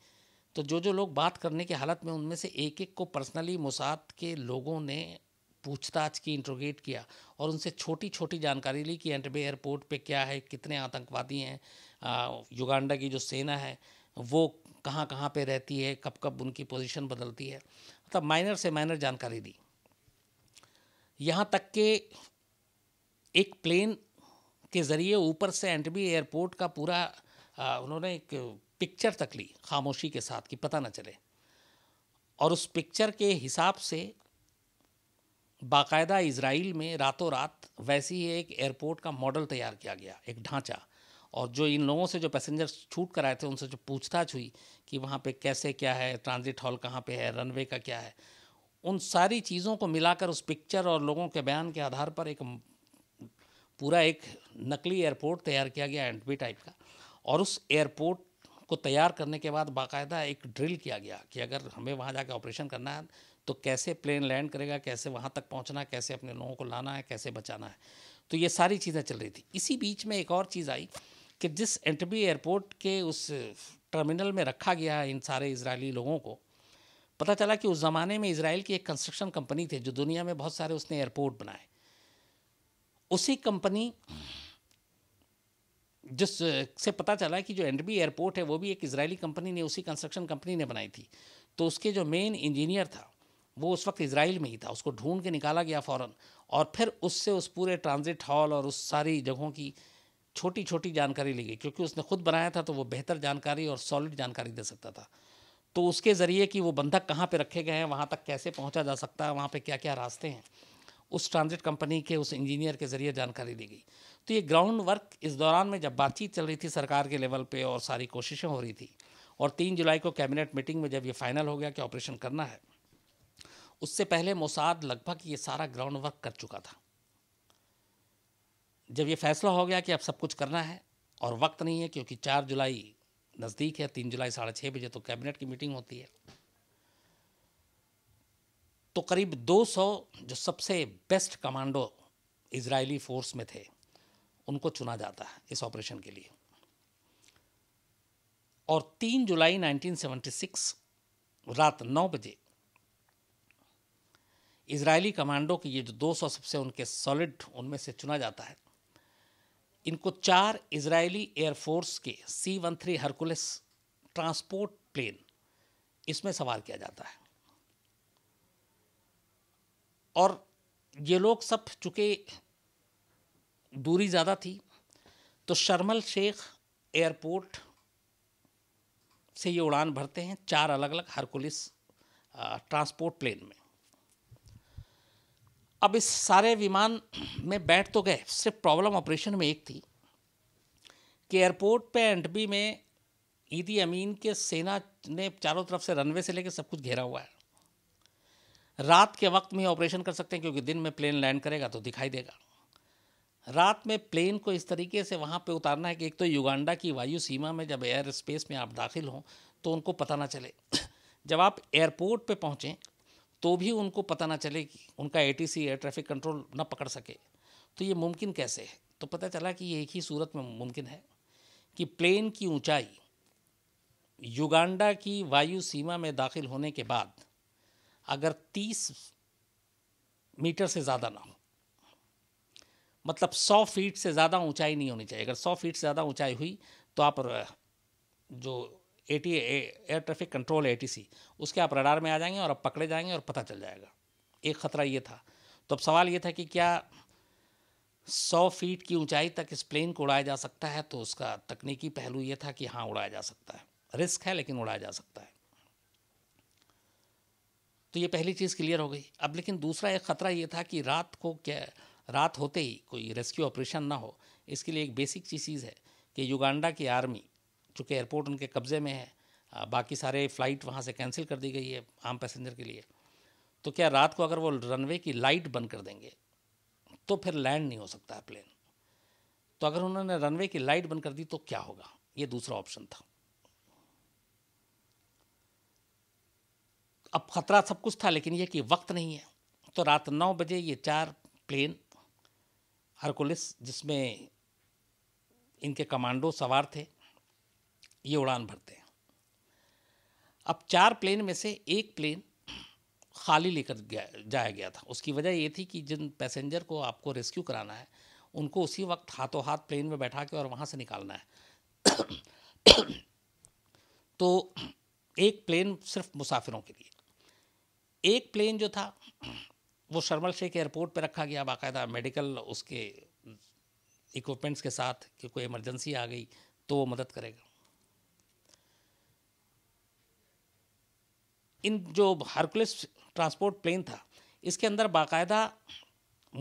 तो जो जो लोग बात करने की हालत में उनमें से एक एक को पर्सनली मोसाद के लोगों ने पूछताछ की इंट्रोगेट किया और उनसे छोटी छोटी जानकारी ली कि एंटबे एयरपोर्ट पे क्या है कितने आतंकवादी हैं युगांडा की जो सेना है वो कहाँ कहाँ पे रहती है कब कब उनकी पोजीशन बदलती है मतलब माइनर से माइनर जानकारी दी यहाँ तक के एक प्लेन के ज़रिए ऊपर से एंटबी एयरपोर्ट का पूरा आ, उन्होंने एक पिक्चर तक ली खामोशी के साथ कि पता ना चले और उस पिक्चर के हिसाब से बाकायदा इसराइल में रातों रात वैसी ही एक एयरपोर्ट का मॉडल तैयार किया गया एक ढांचा और जो इन लोगों से जो पैसेंजर्स छूट कर आए थे उनसे जो पूछताछ हुई कि वहाँ पे कैसे क्या है ट्रांजिट हॉल कहाँ पे है रनवे का क्या है उन सारी चीज़ों को मिलाकर उस पिक्चर और लोगों के बयान के आधार पर एक पूरा एक नकली एयरपोर्ट तैयार किया गया एंटबी टाइप का और उस एयरपोर्ट को तैयार करने के बाद बाकायदा एक ड्रिल किया गया कि अगर हमें वहाँ जाकर ऑपरेशन करना है तो कैसे प्लेन लैंड करेगा कैसे वहाँ तक पहुँचना है कैसे अपने लोगों को लाना है कैसे बचाना है तो ये सारी चीज़ें चल रही थी इसी बीच में एक और चीज़ आई कि जिस एंटबी एयरपोर्ट के उस टर्मिनल में रखा गया इन सारे इसराइली लोगों को पता चला कि उस ज़माने में इसराइल की एक कंस्ट्रक्शन कंपनी थी जो दुनिया में बहुत सारे उसने एयरपोर्ट बनाए उसी कंपनी जिस से पता चला कि जो एंडबी एयरपोर्ट है वो भी एक इसराइली कंपनी ने उसी कंस्ट्रक्शन कंपनी ने बनाई थी तो उसके जो मेन इंजीनियर था वो उस वक्त इसराइल में ही था उसको ढूंढ के निकाला गया फ़ौरन और फिर उससे उस पूरे ट्रांज़िट हॉल और उस सारी जगहों की छोटी छोटी जानकारी ली गई क्योंकि उसने खुद बनाया था तो वो बेहतर जानकारी और सॉलिड जानकारी दे सकता था तो उसके ज़रिए कि वो बंधक कहाँ पे रखे गए हैं वहाँ तक कैसे पहुँचा जा सकता है वहाँ पे क्या क्या रास्ते हैं उस ट्रांजिट कंपनी के उस इंजीनियर के ज़रिए जानकारी दी गई तो ये ग्राउंड वर्क इस दौरान में जब बातचीत चल रही थी सरकार के लेवल पर और सारी कोशिशें हो रही थी और तीन जुलाई को कैबिनेट मीटिंग में जब ये फाइनल हो गया कि ऑपरेशन करना है उससे पहले मोसाद लगभग ये सारा ग्राउंड वर्क कर चुका था जब ये फैसला हो गया कि अब सब कुछ करना है और वक्त नहीं है क्योंकि चार जुलाई नज़दीक है तीन जुलाई साढ़े छः बजे तो कैबिनेट की मीटिंग होती है तो करीब 200 जो सबसे बेस्ट कमांडो इजरायली फोर्स में थे उनको चुना जाता है इस ऑपरेशन के लिए और 3 जुलाई 1976 रात 9 बजे इजरायली कमांडो की ये जो 200 सबसे उनके सॉलिड उनमें से चुना जाता है इनको चार इजरायली एयरफोर्स के C one three Hercules transport plane इसमें सवार किया जाता है और ये लोग सब चूँकि दूरी ज़्यादा थी तो शर्मल शेख एयरपोर्ट से ये उड़ान भरते हैं चार अलग अलग हरकुलिस ट्रांसपोर्ट प्लेन में अब इस सारे विमान में बैठ तो गए सिर्फ प्रॉब्लम ऑपरेशन में एक थी कि एयरपोर्ट पे एंटबी में ईदी अमीन के सेना ने चारों तरफ से रनवे से लेकर सब कुछ घेरा हुआ है रात के वक्त में ऑपरेशन कर सकते हैं क्योंकि दिन में प्लेन लैंड करेगा तो दिखाई देगा रात में प्लेन को इस तरीके से वहाँ पे उतारना है कि एक तो युगांडा की वायु सीमा में जब एयर स्पेस में आप दाखिल हों तो उनको पता ना चले जब आप एयरपोर्ट पे पहुँचें तो भी उनको पता ना चले कि उनका एटीसी एयर ट्रैफिक कंट्रोल ना पकड़ सके तो ये मुमकिन कैसे है तो पता चला कि ये एक ही सूरत में मुमकिन है कि प्लेन की ऊंचाई युगांडा की वायु सीमा में दाखिल होने के बाद अगर 30 मीटर से ज़्यादा ना हो मतलब 100 फीट से ज़्यादा ऊंचाई नहीं होनी चाहिए अगर 100 फीट से ज़्यादा ऊंचाई हुई तो आप जो A T air traffic control A T C उसके आप रडार में आ जाएंगे और आप पकड़े जाएंगे और पता चल जाएगा एक ख़तरा ये था तो अब सवाल ये था कि क्या सौ फीट की ऊंचाई तक इस प्लेन को उड़ाया जा सकता है तो उसका तकनीकी पहलू ये था कि हाँ उड़ाया जा सकता है रिस्क है लेकिन उड़ाया जा सकता है तो ये पहली चीज़ क्लियर हो गई अब लेकिन दूसरा एक ख़तरा ये था कि रात को क्या रात होते ही कोई रेस्क्यू ऑपरेशन ना हो इसके लिए एक बेसिक चीज़ है कि युगांडा की आर्मी चूँकि एयरपोर्ट उनके कब्ज़े में है बाकी सारे फ़्लाइट वहाँ से कैंसिल कर दी गई है आम पैसेंजर के लिए तो क्या रात को अगर वो रनवे की लाइट बंद कर देंगे तो फिर लैंड नहीं हो सकता है प्लेन तो अगर उन्होंने रनवे की लाइट बंद कर दी तो क्या होगा ये दूसरा ऑप्शन था अब खतरा सब कुछ था लेकिन यह कि वक्त नहीं है तो रात नौ बजे ये चार प्लेन हरकुलिस जिसमें इनके कमांडो सवार थे ये उड़ान भरते हैं अब चार प्लेन में से एक प्लेन खाली लेकर गया जाया गया था उसकी वजह ये थी कि जिन पैसेंजर को आपको रेस्क्यू कराना है उनको उसी वक्त हाथों हाथ प्लेन में बैठा के और वहाँ से निकालना है तो एक प्लेन सिर्फ मुसाफिरों के लिए एक प्लेन जो था वो शर्मल शेख एयरपोर्ट पर रखा गया बाकायदा मेडिकल उसके इक्विपमेंट्स के साथ कि कोई इमरजेंसी आ गई तो वो मदद करेगा इन जो हरकुलस ट्रांसपोर्ट प्लेन था इसके अंदर बाकायदा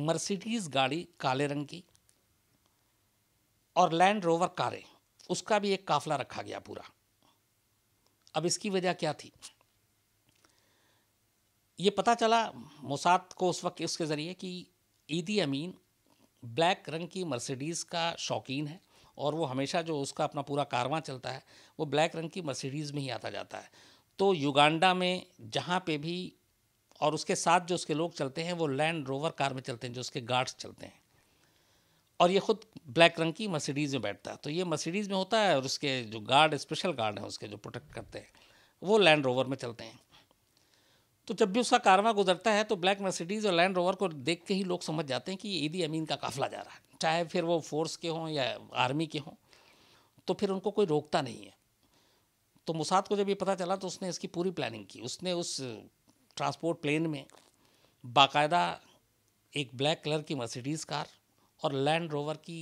मर्सिडीज़ गाड़ी काले रंग की और लैंड रोवर कारें उसका भी एक काफला रखा गया पूरा अब इसकी वजह क्या थी ये पता चला मोसाद को उस वक्त उसके ज़रिए कि ईदी अमीन ब्लैक रंग की मर्सिडीज़ का शौकीन है और वो हमेशा जो उसका अपना पूरा कारवां चलता है वो ब्लैक रंग की मर्सिडीज़ में ही आता जाता है तो युगांडा में जहाँ पे भी और उसके साथ जो उसके लोग चलते हैं वो लैंड रोवर कार में चलते हैं जो उसके गार्ड्स चलते हैं और ये ख़ुद ब्लैक रंग की मसीडीज़ में बैठता है तो ये मसीडीज़ में होता है और उसके जो गार्ड स्पेशल गार्ड हैं उसके जो प्रोटेक्ट करते हैं वो लैंड रोवर में चलते हैं तो जब भी उसका कारवा गुजरता है तो ब्लैक मर्सिडीज़ और लैंड रोवर को देख के ही लोग समझ जाते हैं कि ये ईदी अमीन का काफिला जा रहा है चाहे फिर वो फोर्स के हों या आर्मी के हों तो फिर उनको कोई रोकता नहीं है तो मुसाद को जब ये पता चला तो उसने इसकी पूरी प्लानिंग की उसने उस ट्रांसपोर्ट प्लेन में बाकायदा एक ब्लैक कलर की मर्सिडीज़ कार और लैंड रोवर की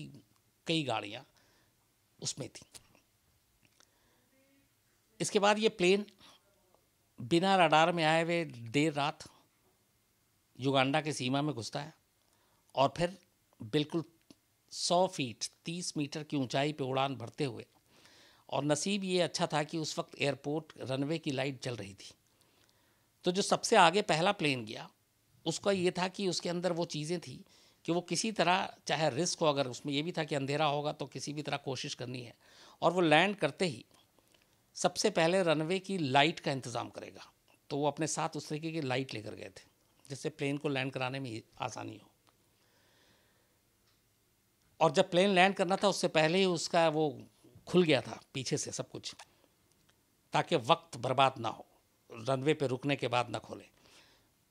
कई गाड़ियाँ उसमें थी इसके बाद ये प्लेन बिना रडार में आए हुए देर रात युगांडा के सीमा में घुसता है और फिर बिल्कुल सौ फीट तीस मीटर की ऊंचाई पर उड़ान भरते हुए और नसीब ये अच्छा था कि उस वक्त एयरपोर्ट रनवे की लाइट जल रही थी तो जो सबसे आगे पहला प्लेन गया उसका ये था कि उसके अंदर वो चीज़ें थी कि वो किसी तरह चाहे रिस्क हो अगर उसमें ये भी था कि अंधेरा होगा तो किसी भी तरह कोशिश करनी है और वो लैंड करते ही सबसे पहले रनवे की लाइट का इंतज़ाम करेगा तो वो अपने साथ उस तरीके की लाइट लेकर गए थे जिससे प्लेन को लैंड कराने में आसानी हो और जब प्लेन लैंड करना था उससे पहले ही उसका वो खुल गया था पीछे से सब कुछ ताकि वक्त बर्बाद ना हो रनवे पे रुकने के बाद ना खोले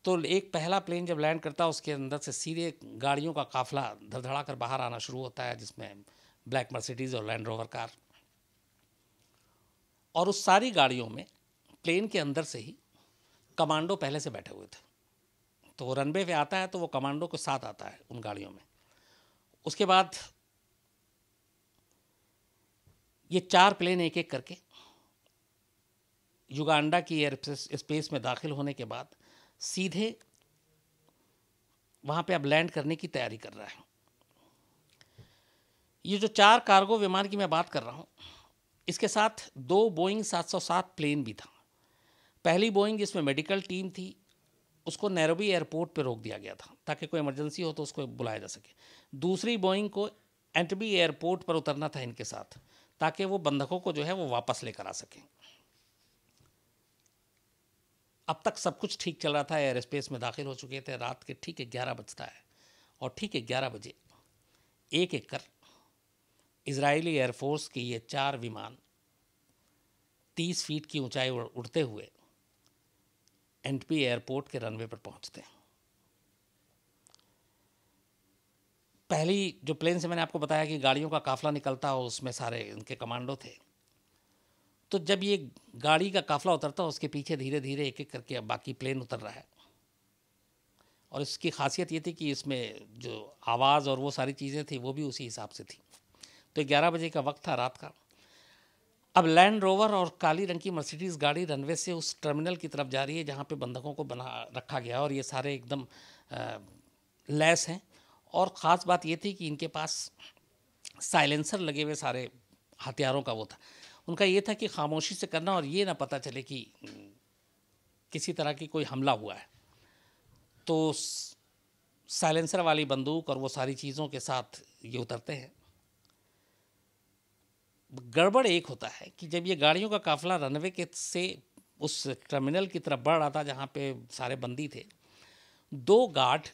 तो एक पहला प्लेन जब लैंड करता है उसके अंदर से सीधे गाड़ियों का काफिला धड़धड़ा कर बाहर आना शुरू होता है जिसमें ब्लैक मर्सिडीज़ और लैंड रोवर कार और उस सारी गाड़ियों में प्लेन के अंदर से ही कमांडो पहले से बैठे हुए थे तो वो रनवे पे आता है तो वो कमांडो के साथ आता है उन गाड़ियों में उसके बाद ये चार प्लेन एक एक करके युगांडा की एयर स्पेस में दाखिल होने के बाद सीधे वहाँ पे अब लैंड करने की तैयारी कर रहा है ये जो चार कार्गो विमान की मैं बात कर रहा हूँ इसके साथ दो बोइंग 707 प्लेन भी था पहली बोइंग जिसमें मेडिकल टीम थी उसको नैरोबी एयरपोर्ट पर रोक दिया गया था ताकि कोई इमरजेंसी हो तो उसको बुलाया जा सके दूसरी बोइंग को एंटबी एयरपोर्ट पर उतरना था इनके साथ ताकि वो बंधकों को जो है वो वापस लेकर आ सकें अब तक सब कुछ ठीक चल रहा था एयर स्पेस में दाखिल हो चुके थे रात के ठीक ग्यारह बजता है और ठीक ग्यारह बजे एक एक कर इसराइली एयरफोर्स के ये चार विमान तीस फीट की ऊंचाई उड़ते हुए एन एयरपोर्ट के रनवे पर पहुंचते हैं पहली जो प्लेन से मैंने आपको बताया कि गाड़ियों का काफला निकलता हो उसमें सारे इनके कमांडो थे तो जब ये गाड़ी का काफला उतरता उसके पीछे धीरे धीरे एक एक करके अब बाकी प्लेन उतर रहा है और इसकी खासियत ये थी कि इसमें जो आवाज़ और वो सारी चीज़ें थी वो भी उसी हिसाब से थी तो ग्यारह बजे का वक्त था रात का अब लैंड रोवर और काली रंग की मर्सिडीज़ गाड़ी रनवे से उस टर्मिनल की तरफ जा रही है जहाँ पे बंधकों को बना रखा गया और ये सारे एकदम लैस हैं और ख़ास बात ये थी कि इनके पास साइलेंसर लगे हुए सारे हथियारों का वो था उनका ये था कि खामोशी से करना और ये ना पता चले कि हम्म, किसी तरह की कोई हमला हुआ है तो साइलेंसर वाली बंदूक और वो सारी चीज़ों के साथ ये उतरते हैं गड़बड़ एक होता है कि जब ये गाड़ियों का काफिला रनवे के से उस टर्मिनल की तरफ बढ़ रहा था जहाँ पे सारे बंदी थे दो गार्ड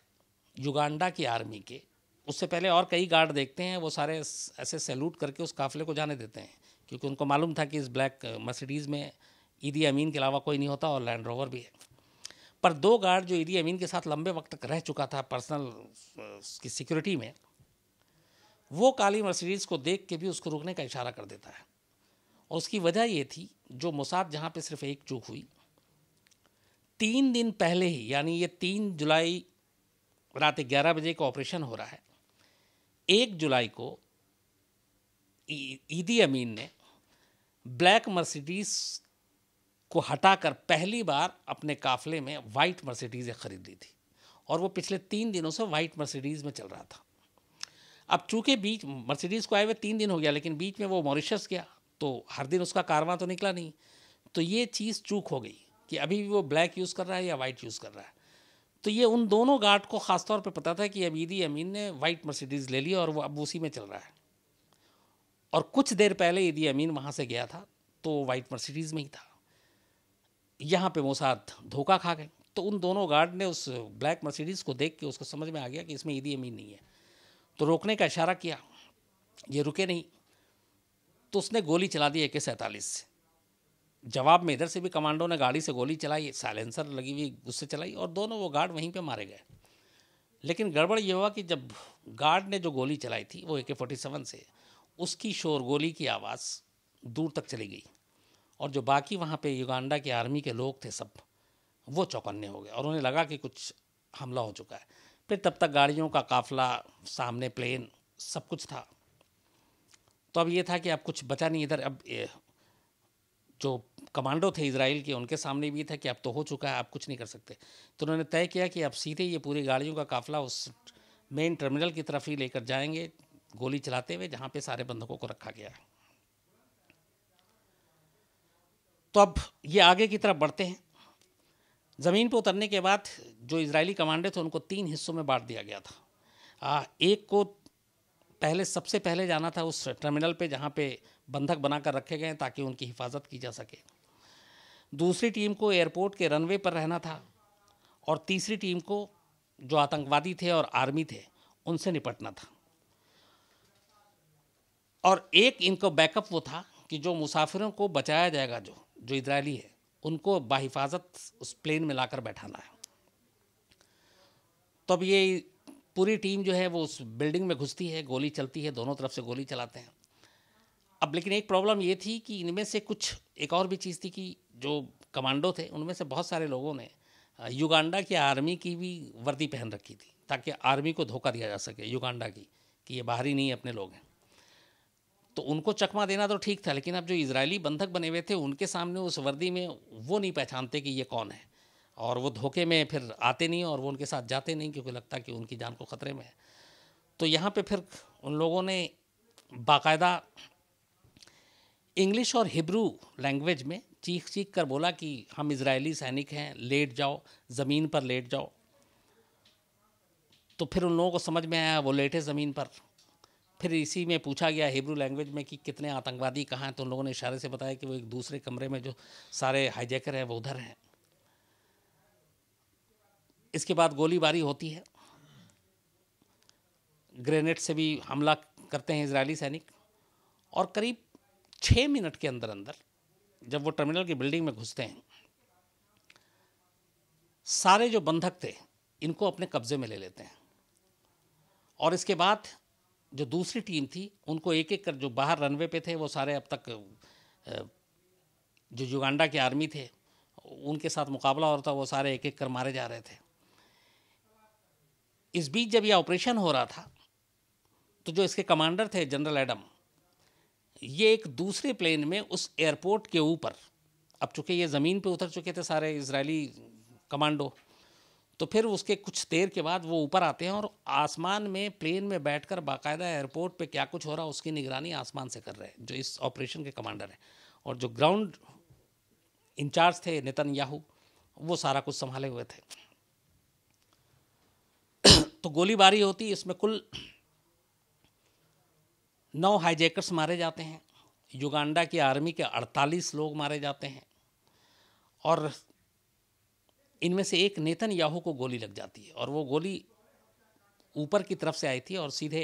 युगांडा की आर्मी के उससे पहले और कई गार्ड देखते हैं वो सारे ऐसे सैल्यूट करके उस काफ़िले को जाने देते हैं क्योंकि उनको मालूम था कि इस ब्लैक मर्सिडीज़ में ईदी अमीन के अलावा कोई नहीं होता और लैंड रोवर भी है पर दो गार्ड जो ईदी अमीन के साथ लंबे वक्त तक रह चुका था पर्सनल की सिक्योरिटी में वो काली मर्सिडीज़ को देख के भी उसको रुकने का इशारा कर देता है और उसकी वजह ये थी जो मुसाद जहाँ पर सिर्फ एक चूक हुई तीन दिन पहले ही यानी ये तीन जुलाई रात ग्यारह बजे का ऑपरेशन हो रहा है एक जुलाई को ईदी अमीन ने ब्लैक मर्सिडीज़ को हटाकर पहली बार अपने काफले में वाइट मर्सिडीज़ें ख़रीद ली थी और वो पिछले तीन दिनों से वाइट मर्सिडीज़ में चल रहा था अब चूंकि बीच मर्सिडीज़ को आए हुए तीन दिन हो गया लेकिन बीच में वो मॉरिशस गया तो हर दिन उसका कारवां तो निकला नहीं तो ये चीज़ चूक हो गई कि अभी भी वो ब्लैक यूज़ कर रहा है या वाइट यूज़ कर रहा है तो ये उन दोनों गार्ड को ख़ासतौर पर पता था कि अबीदी अमीन ने वाइट मर्सिडीज़ ले लिया और वो अब उसी में चल रहा है और कुछ देर पहले ईदी अमीन वहाँ से गया था तो वाइट मर्सिडीज़ में ही था यहाँ पे मोसाद धोखा खा गए तो उन दोनों गार्ड ने उस ब्लैक मर्सिडीज़ को देख के उसको समझ में आ गया कि इसमें ईदी अमीन नहीं है तो रोकने का इशारा किया ये रुके नहीं तो उसने गोली चला दी ए के सैंतालीस से जवाब में इधर से भी कमांडो ने गाड़ी से गोली चलाई साइलेंसर लगी हुई उससे चलाई और दोनों वो गार्ड वहीं पे मारे गए लेकिन गड़बड़ ये हुआ कि जब गार्ड ने जो गोली चलाई थी वो ए के फोर्टी सेवन से उसकी शोर गोली की आवाज़ दूर तक चली गई और जो बाकी वहाँ पे युगांडा के आर्मी के लोग थे सब वो चौकन्ने हो गए और उन्हें लगा कि कुछ हमला हो चुका है फिर तब तक गाड़ियों का काफला सामने प्लेन सब कुछ था तो अब ये था कि अब कुछ बचा नहीं इधर अब जो कमांडो थे इसराइल के उनके सामने भी था कि अब तो हो चुका है आप कुछ नहीं कर सकते तो उन्होंने तय किया कि अब सीधे ये पूरी गाड़ियों का काफिला उस मेन टर्मिनल की तरफ ही लेकर जाएंगे गोली चलाते हुए जहाँ पे सारे बंधकों को रखा गया है तो अब ये आगे की तरफ बढ़ते हैं ज़मीन पर उतरने के बाद जो इसराइली कमांडर थे उनको तीन हिस्सों में बांट दिया गया था आ, एक को पहले सबसे पहले जाना था उस टर्मिनल पे जहाँ पे बंधक बनाकर रखे गए ताकि उनकी हिफाजत की जा सके दूसरी टीम को एयरपोर्ट के रनवे पर रहना था और तीसरी टीम को जो आतंकवादी थे और आर्मी थे उनसे निपटना था और एक इनको बैकअप वो था कि जो मुसाफिरों को बचाया जाएगा जो जो इजरायली है उनको बाहिफाजत उस प्लेन में लाकर बैठाना है तब तो ये पूरी टीम जो है वो उस बिल्डिंग में घुसती है गोली चलती है दोनों तरफ से गोली चलाते हैं अब लेकिन एक प्रॉब्लम ये थी कि इनमें से कुछ एक और भी चीज़ थी कि जो कमांडो थे उनमें से बहुत सारे लोगों ने युगांडा की आर्मी की भी वर्दी पहन रखी थी ताकि आर्मी को धोखा दिया जा सके युगांडा की कि ये बाहरी नहीं अपने लोग हैं तो उनको चकमा देना तो ठीक था लेकिन अब जो इजरायली बंधक बने हुए थे उनके सामने उस वर्दी में वो नहीं पहचानते कि ये कौन है और वो धोखे में फिर आते नहीं और वो उनके साथ जाते नहीं क्योंकि लगता कि उनकी जान को ख़तरे में है तो यहाँ पे फिर उन लोगों ने बाकायदा इंग्लिश और हिब्रू लैंग्वेज में चीख चीख कर बोला कि हम इजरायली सैनिक हैं लेट जाओ ज़मीन पर लेट जाओ तो फिर उन लोगों को समझ में आया वो लेटे ज़मीन पर फिर इसी में पूछा गया हिब्रू लैंग्वेज में कि कितने आतंकवादी कहाँ हैं तो उन लोगों ने इशारे से बताया कि वो एक दूसरे कमरे में जो सारे हाईजैकर हैं वो उधर हैं इसके बाद गोलीबारी होती है ग्रेनेड से भी हमला करते हैं इजरायली सैनिक और करीब छः मिनट के अंदर अंदर जब वो टर्मिनल की बिल्डिंग में घुसते हैं सारे जो बंधक थे इनको अपने कब्जे में ले लेते हैं और इसके बाद जो दूसरी टीम थी उनको एक एक कर जो बाहर रनवे पे थे वो सारे अब तक जो युगांडा के आर्मी थे उनके साथ मुकाबला हो रहा था वो सारे एक एक कर मारे जा रहे थे इस बीच जब यह ऑपरेशन हो रहा था तो जो इसके कमांडर थे जनरल एडम ये एक दूसरे प्लेन में उस एयरपोर्ट के ऊपर अब चूँकि ये ज़मीन पे उतर चुके थे सारे इसराइली कमांडो तो फिर उसके कुछ देर के बाद वो ऊपर आते हैं और आसमान में प्लेन में बैठकर बाकायदा एयरपोर्ट पे क्या कुछ हो रहा है उसकी निगरानी आसमान से कर रहे हैं जो इस ऑपरेशन के कमांडर हैं और जो ग्राउंड इंचार्ज थे नितन याहू वो सारा कुछ संभाले हुए थे तो गोलीबारी होती इसमें कुल नौ हाईजैकर्स मारे जाते हैं युगांडा की आर्मी के 48 लोग मारे जाते हैं और इनमें से एक नेतन याहू को गोली लग जाती है और वो गोली ऊपर की तरफ से आई थी और सीधे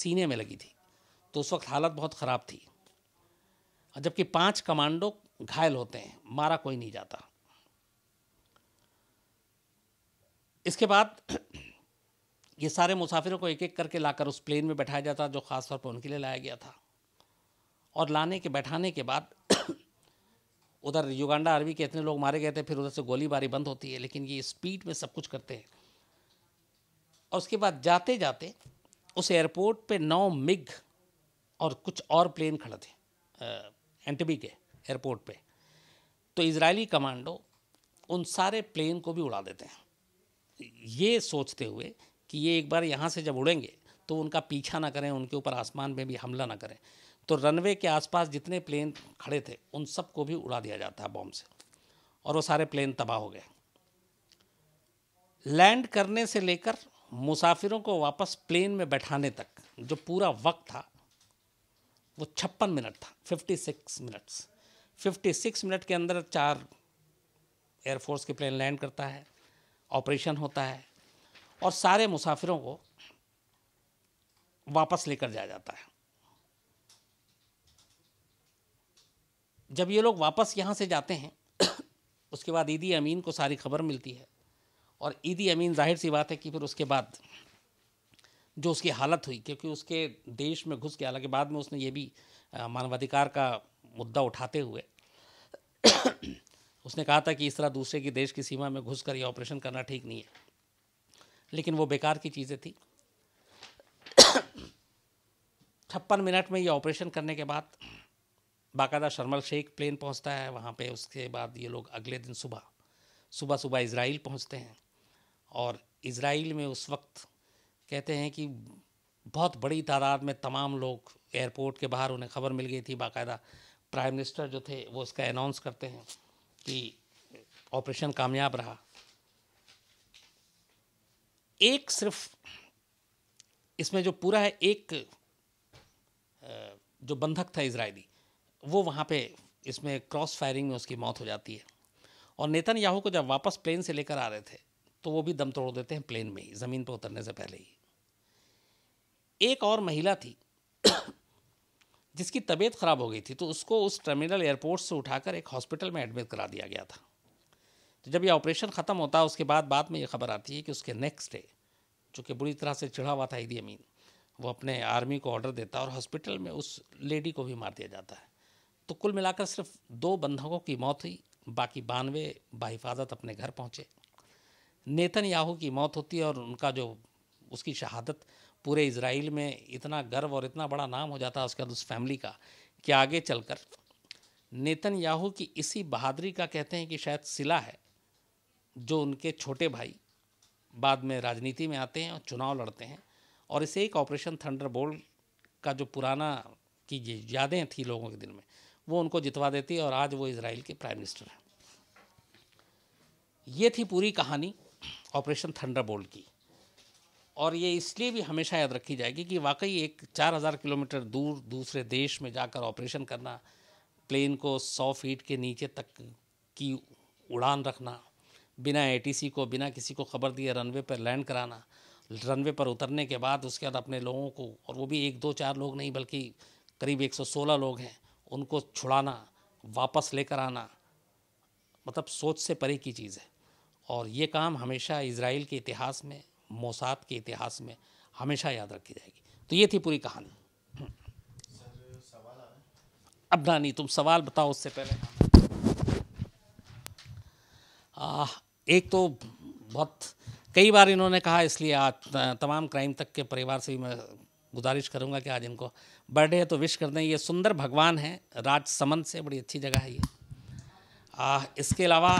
सीने में लगी थी तो उस वक्त हालत बहुत ख़राब थी जबकि पांच कमांडो घायल होते हैं मारा कोई नहीं जाता इसके बाद ये सारे मुसाफिरों को एक एक करके लाकर उस प्लेन में बैठाया जाता जो ख़ास तौर पर उनके लिए लाया गया था और लाने के बैठाने के बाद उधर युगांडा आर्मी के इतने लोग मारे गए थे फिर उधर से गोलीबारी बंद होती है लेकिन ये स्पीड में सब कुछ करते हैं और उसके बाद जाते जाते उस एयरपोर्ट पे नौ मिग और कुछ और प्लेन खड़े थे एंटबी के एयरपोर्ट पे तो इजरायली कमांडो उन सारे प्लेन को भी उड़ा देते हैं ये सोचते हुए कि ये एक बार यहाँ से जब उड़ेंगे तो उनका पीछा ना करें उनके ऊपर आसमान में भी हमला ना करें तो रनवे के आसपास जितने प्लेन खड़े थे उन सबको भी उड़ा दिया जाता है बॉम्ब से और वो सारे प्लेन तबाह हो गए लैंड करने से लेकर मुसाफिरों को वापस प्लेन में बैठाने तक जो पूरा वक्त था वो छप्पन मिनट था fifty six minutes fifty six minute के अंदर चार एयरफोर्स के प्लेन लैंड करता है ऑपरेशन होता है और सारे मुसाफिरों को वापस लेकर जाया जाता है जब ये लोग वापस यहाँ से जाते हैं उसके बाद ईदी अमीन को सारी खबर मिलती है और ईदी अमीन जाहिर सी बात है कि फिर उसके बाद जो उसकी हालत हुई क्योंकि उसके देश में घुस के हालांकि बाद में उसने ये भी मानवाधिकार का मुद्दा उठाते हुए उसने कहा था कि इस तरह दूसरे की देश की सीमा में घुस कर यह ऑपरेशन करना ठीक नहीं है लेकिन वो बेकार की चीज़ें थी छप्पन मिनट में ये ऑपरेशन करने के बाद बाकायदा शर्मल शेख प्लेन पहुंचता है वहाँ पे उसके बाद ये लोग अगले दिन सुबह सुबह सुबह इसराइल पहुँचते हैं और इसराइल में उस वक्त कहते हैं कि बहुत बड़ी तादाद में तमाम लोग एयरपोर्ट के बाहर उन्हें खबर मिल गई थी बाकायदा प्राइम मिनिस्टर जो थे वो इसका अनाउंस करते हैं कि ऑपरेशन कामयाब रहा एक सिर्फ इसमें जो पूरा है एक जो बंधक था इसराइली वो वहाँ पे इसमें क्रॉस फायरिंग में उसकी मौत हो जाती है और नेतन याहू को जब वापस प्लेन से लेकर आ रहे थे तो वो भी दम तोड़ देते हैं प्लेन में ही ज़मीन पर उतरने से पहले ही एक और महिला थी जिसकी तबीयत ख़राब हो गई थी तो उसको उस टर्मिनल एयरपोर्ट से उठाकर एक हॉस्पिटल में एडमिट करा दिया गया था तो जब ये ऑपरेशन ख़त्म होता है उसके बाद बाद में ये खबर आती है कि उसके नेक्स्ट डे जो कि बुरी तरह से चिढ़ा हुआ था ईदी अमीन वो अपने आर्मी को ऑर्डर देता है और हॉस्पिटल में उस लेडी को भी मार दिया जाता है तो कुल मिलाकर सिर्फ दो बंधकों की मौत हुई बाकी बानवे बाहिफाजत अपने घर पहुँचे नेतन याहू की मौत होती है और उनका जो उसकी शहादत पूरे इसराइल में इतना गर्व और इतना बड़ा नाम हो जाता है उसके बाद उस फैमिली का कि आगे चलकर नेतन याहू की इसी बहादुरी का कहते हैं कि शायद सिला है जो उनके छोटे भाई बाद में राजनीति में आते हैं और चुनाव लड़ते हैं और इसे एक ऑपरेशन थंडरबोल्ट का जो पुराना की यादें थी लोगों के दिल में वो उनको जितवा देती है और आज वो इसराइल के प्राइम मिनिस्टर हैं ये थी पूरी कहानी ऑपरेशन थंडरबोल्ट की और ये इसलिए भी हमेशा याद रखी जाएगी कि वाकई एक चार हज़ार किलोमीटर दूर दूसरे देश में जाकर ऑपरेशन करना प्लेन को सौ फीट के नीचे तक की उड़ान रखना बिना ए को बिना किसी को खबर दिए रनवे पर लैंड कराना रनवे पर उतरने के बाद उसके बाद अपने लोगों को और वो भी एक दो चार लोग नहीं बल्कि करीब 116 लोग हैं उनको छुड़ाना वापस लेकर आना मतलब सोच से परे की चीज़ है और ये काम हमेशा इसराइल के इतिहास में मोसाद के इतिहास में हमेशा याद रखी जाएगी तो ये थी पूरी कहानी अब नानी तुम सवाल बताओ उससे पहले आ एक तो बहुत कई बार इन्होंने कहा इसलिए आज तमाम क्राइम तक के परिवार से भी मैं गुजारिश करूंगा कि आज इनको बर्थडे है तो विश कर दें ये सुंदर भगवान है राज समंद से बड़ी अच्छी जगह है ये आ, इसके अलावा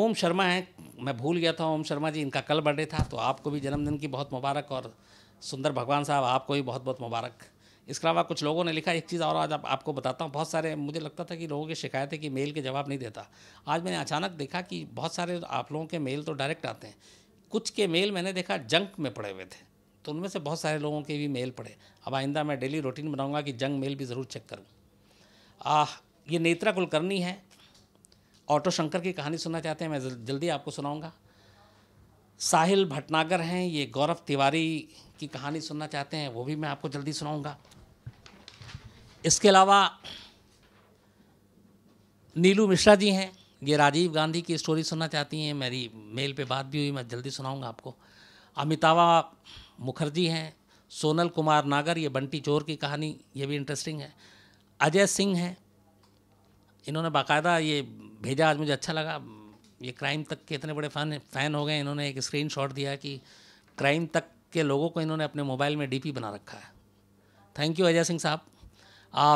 ओम शर्मा है मैं भूल गया था ओम शर्मा जी इनका कल बर्थडे था तो आपको भी जन्मदिन की बहुत मुबारक और सुंदर भगवान साहब आपको भी बहुत बहुत मुबारक इसके अलावा कुछ लोगों ने लिखा एक चीज़ और आज आप, आपको बताता हूँ बहुत सारे मुझे लगता था कि लोगों की शिकायत है कि मेल के जवाब नहीं देता आज मैंने अचानक देखा कि बहुत सारे आप लोगों के मेल तो डायरेक्ट आते हैं कुछ के मेल मैंने देखा जंक में पड़े हुए थे तो उनमें से बहुत सारे लोगों के भी मेल पड़े अब आइंदा मैं डेली रूटीन बनाऊंगा कि जंग मेल भी ज़रूर चेक करूँ आह ये नेत्रा कुलकर्णी है ऑटो शंकर की कहानी सुनना चाहते हैं मैं जल्दी आपको सुनाऊंगा साहिल भटनागर हैं ये गौरव तिवारी की कहानी सुनना चाहते हैं वो भी मैं आपको जल्दी सुनाऊंगा इसके अलावा नीलू मिश्रा जी हैं ये राजीव गांधी की स्टोरी सुनना चाहती हैं मेरी मेल पे बात भी हुई मैं जल्दी सुनाऊंगा आपको अमिताभ मुखर्जी हैं सोनल कुमार नागर ये बंटी चोर की कहानी ये भी इंटरेस्टिंग है अजय सिंह हैं इन्होंने बाकायदा ये भेजा आज मुझे अच्छा लगा ये क्राइम तक के इतने बड़े फ़ैन फ़ैन हो गए इन्होंने एक स्क्रीन शॉट दिया कि क्राइम तक के लोगों को इन्होंने अपने मोबाइल में डी बना रखा है थैंक यू अजय सिंह साहब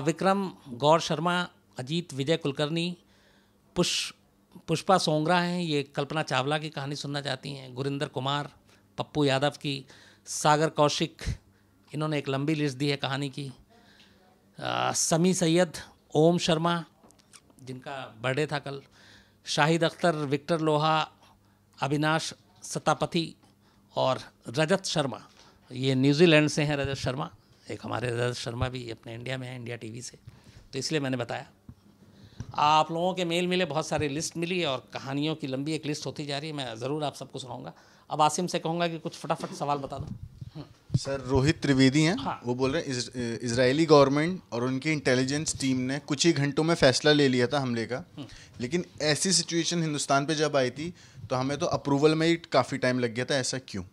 विक्रम गौर शर्मा अजीत विजय कुलकर्णी पुष पुष्पा सोंगरा हैं ये कल्पना चावला की कहानी सुनना चाहती हैं गुरिंदर कुमार पप्पू यादव की सागर कौशिक इन्होंने एक लंबी लिस्ट दी है कहानी की आ, समी सैयद ओम शर्मा जिनका बर्थडे था कल शाहिद अख्तर विक्टर लोहा अविनाश सतापति और रजत शर्मा ये न्यूजीलैंड से हैं रजत शर्मा एक हमारे रजत शर्मा भी अपने इंडिया में हैं इंडिया टीवी से तो इसलिए मैंने बताया आप लोगों के मेल मिले बहुत सारी लिस्ट मिली और कहानियों की लंबी एक लिस्ट होती जा रही है मैं ज़रूर आप सबको सुनाऊंगा अब आसिम से कहूँगा कि कुछ फटाफट सवाल बता दो हम्म। सर रोहित त्रिवेदी हैं हाँ। वो बोल रहे हैं इस, इसराइली गवर्नमेंट और उनकी इंटेलिजेंस टीम ने कुछ ही घंटों में फैसला ले लिया था हमले का हम्म। लेकिन ऐसी सिचुएशन हिंदुस्तान पे जब आई थी तो हमें तो अप्रूवल में ही काफ़ी टाइम लग गया था ऐसा क्यों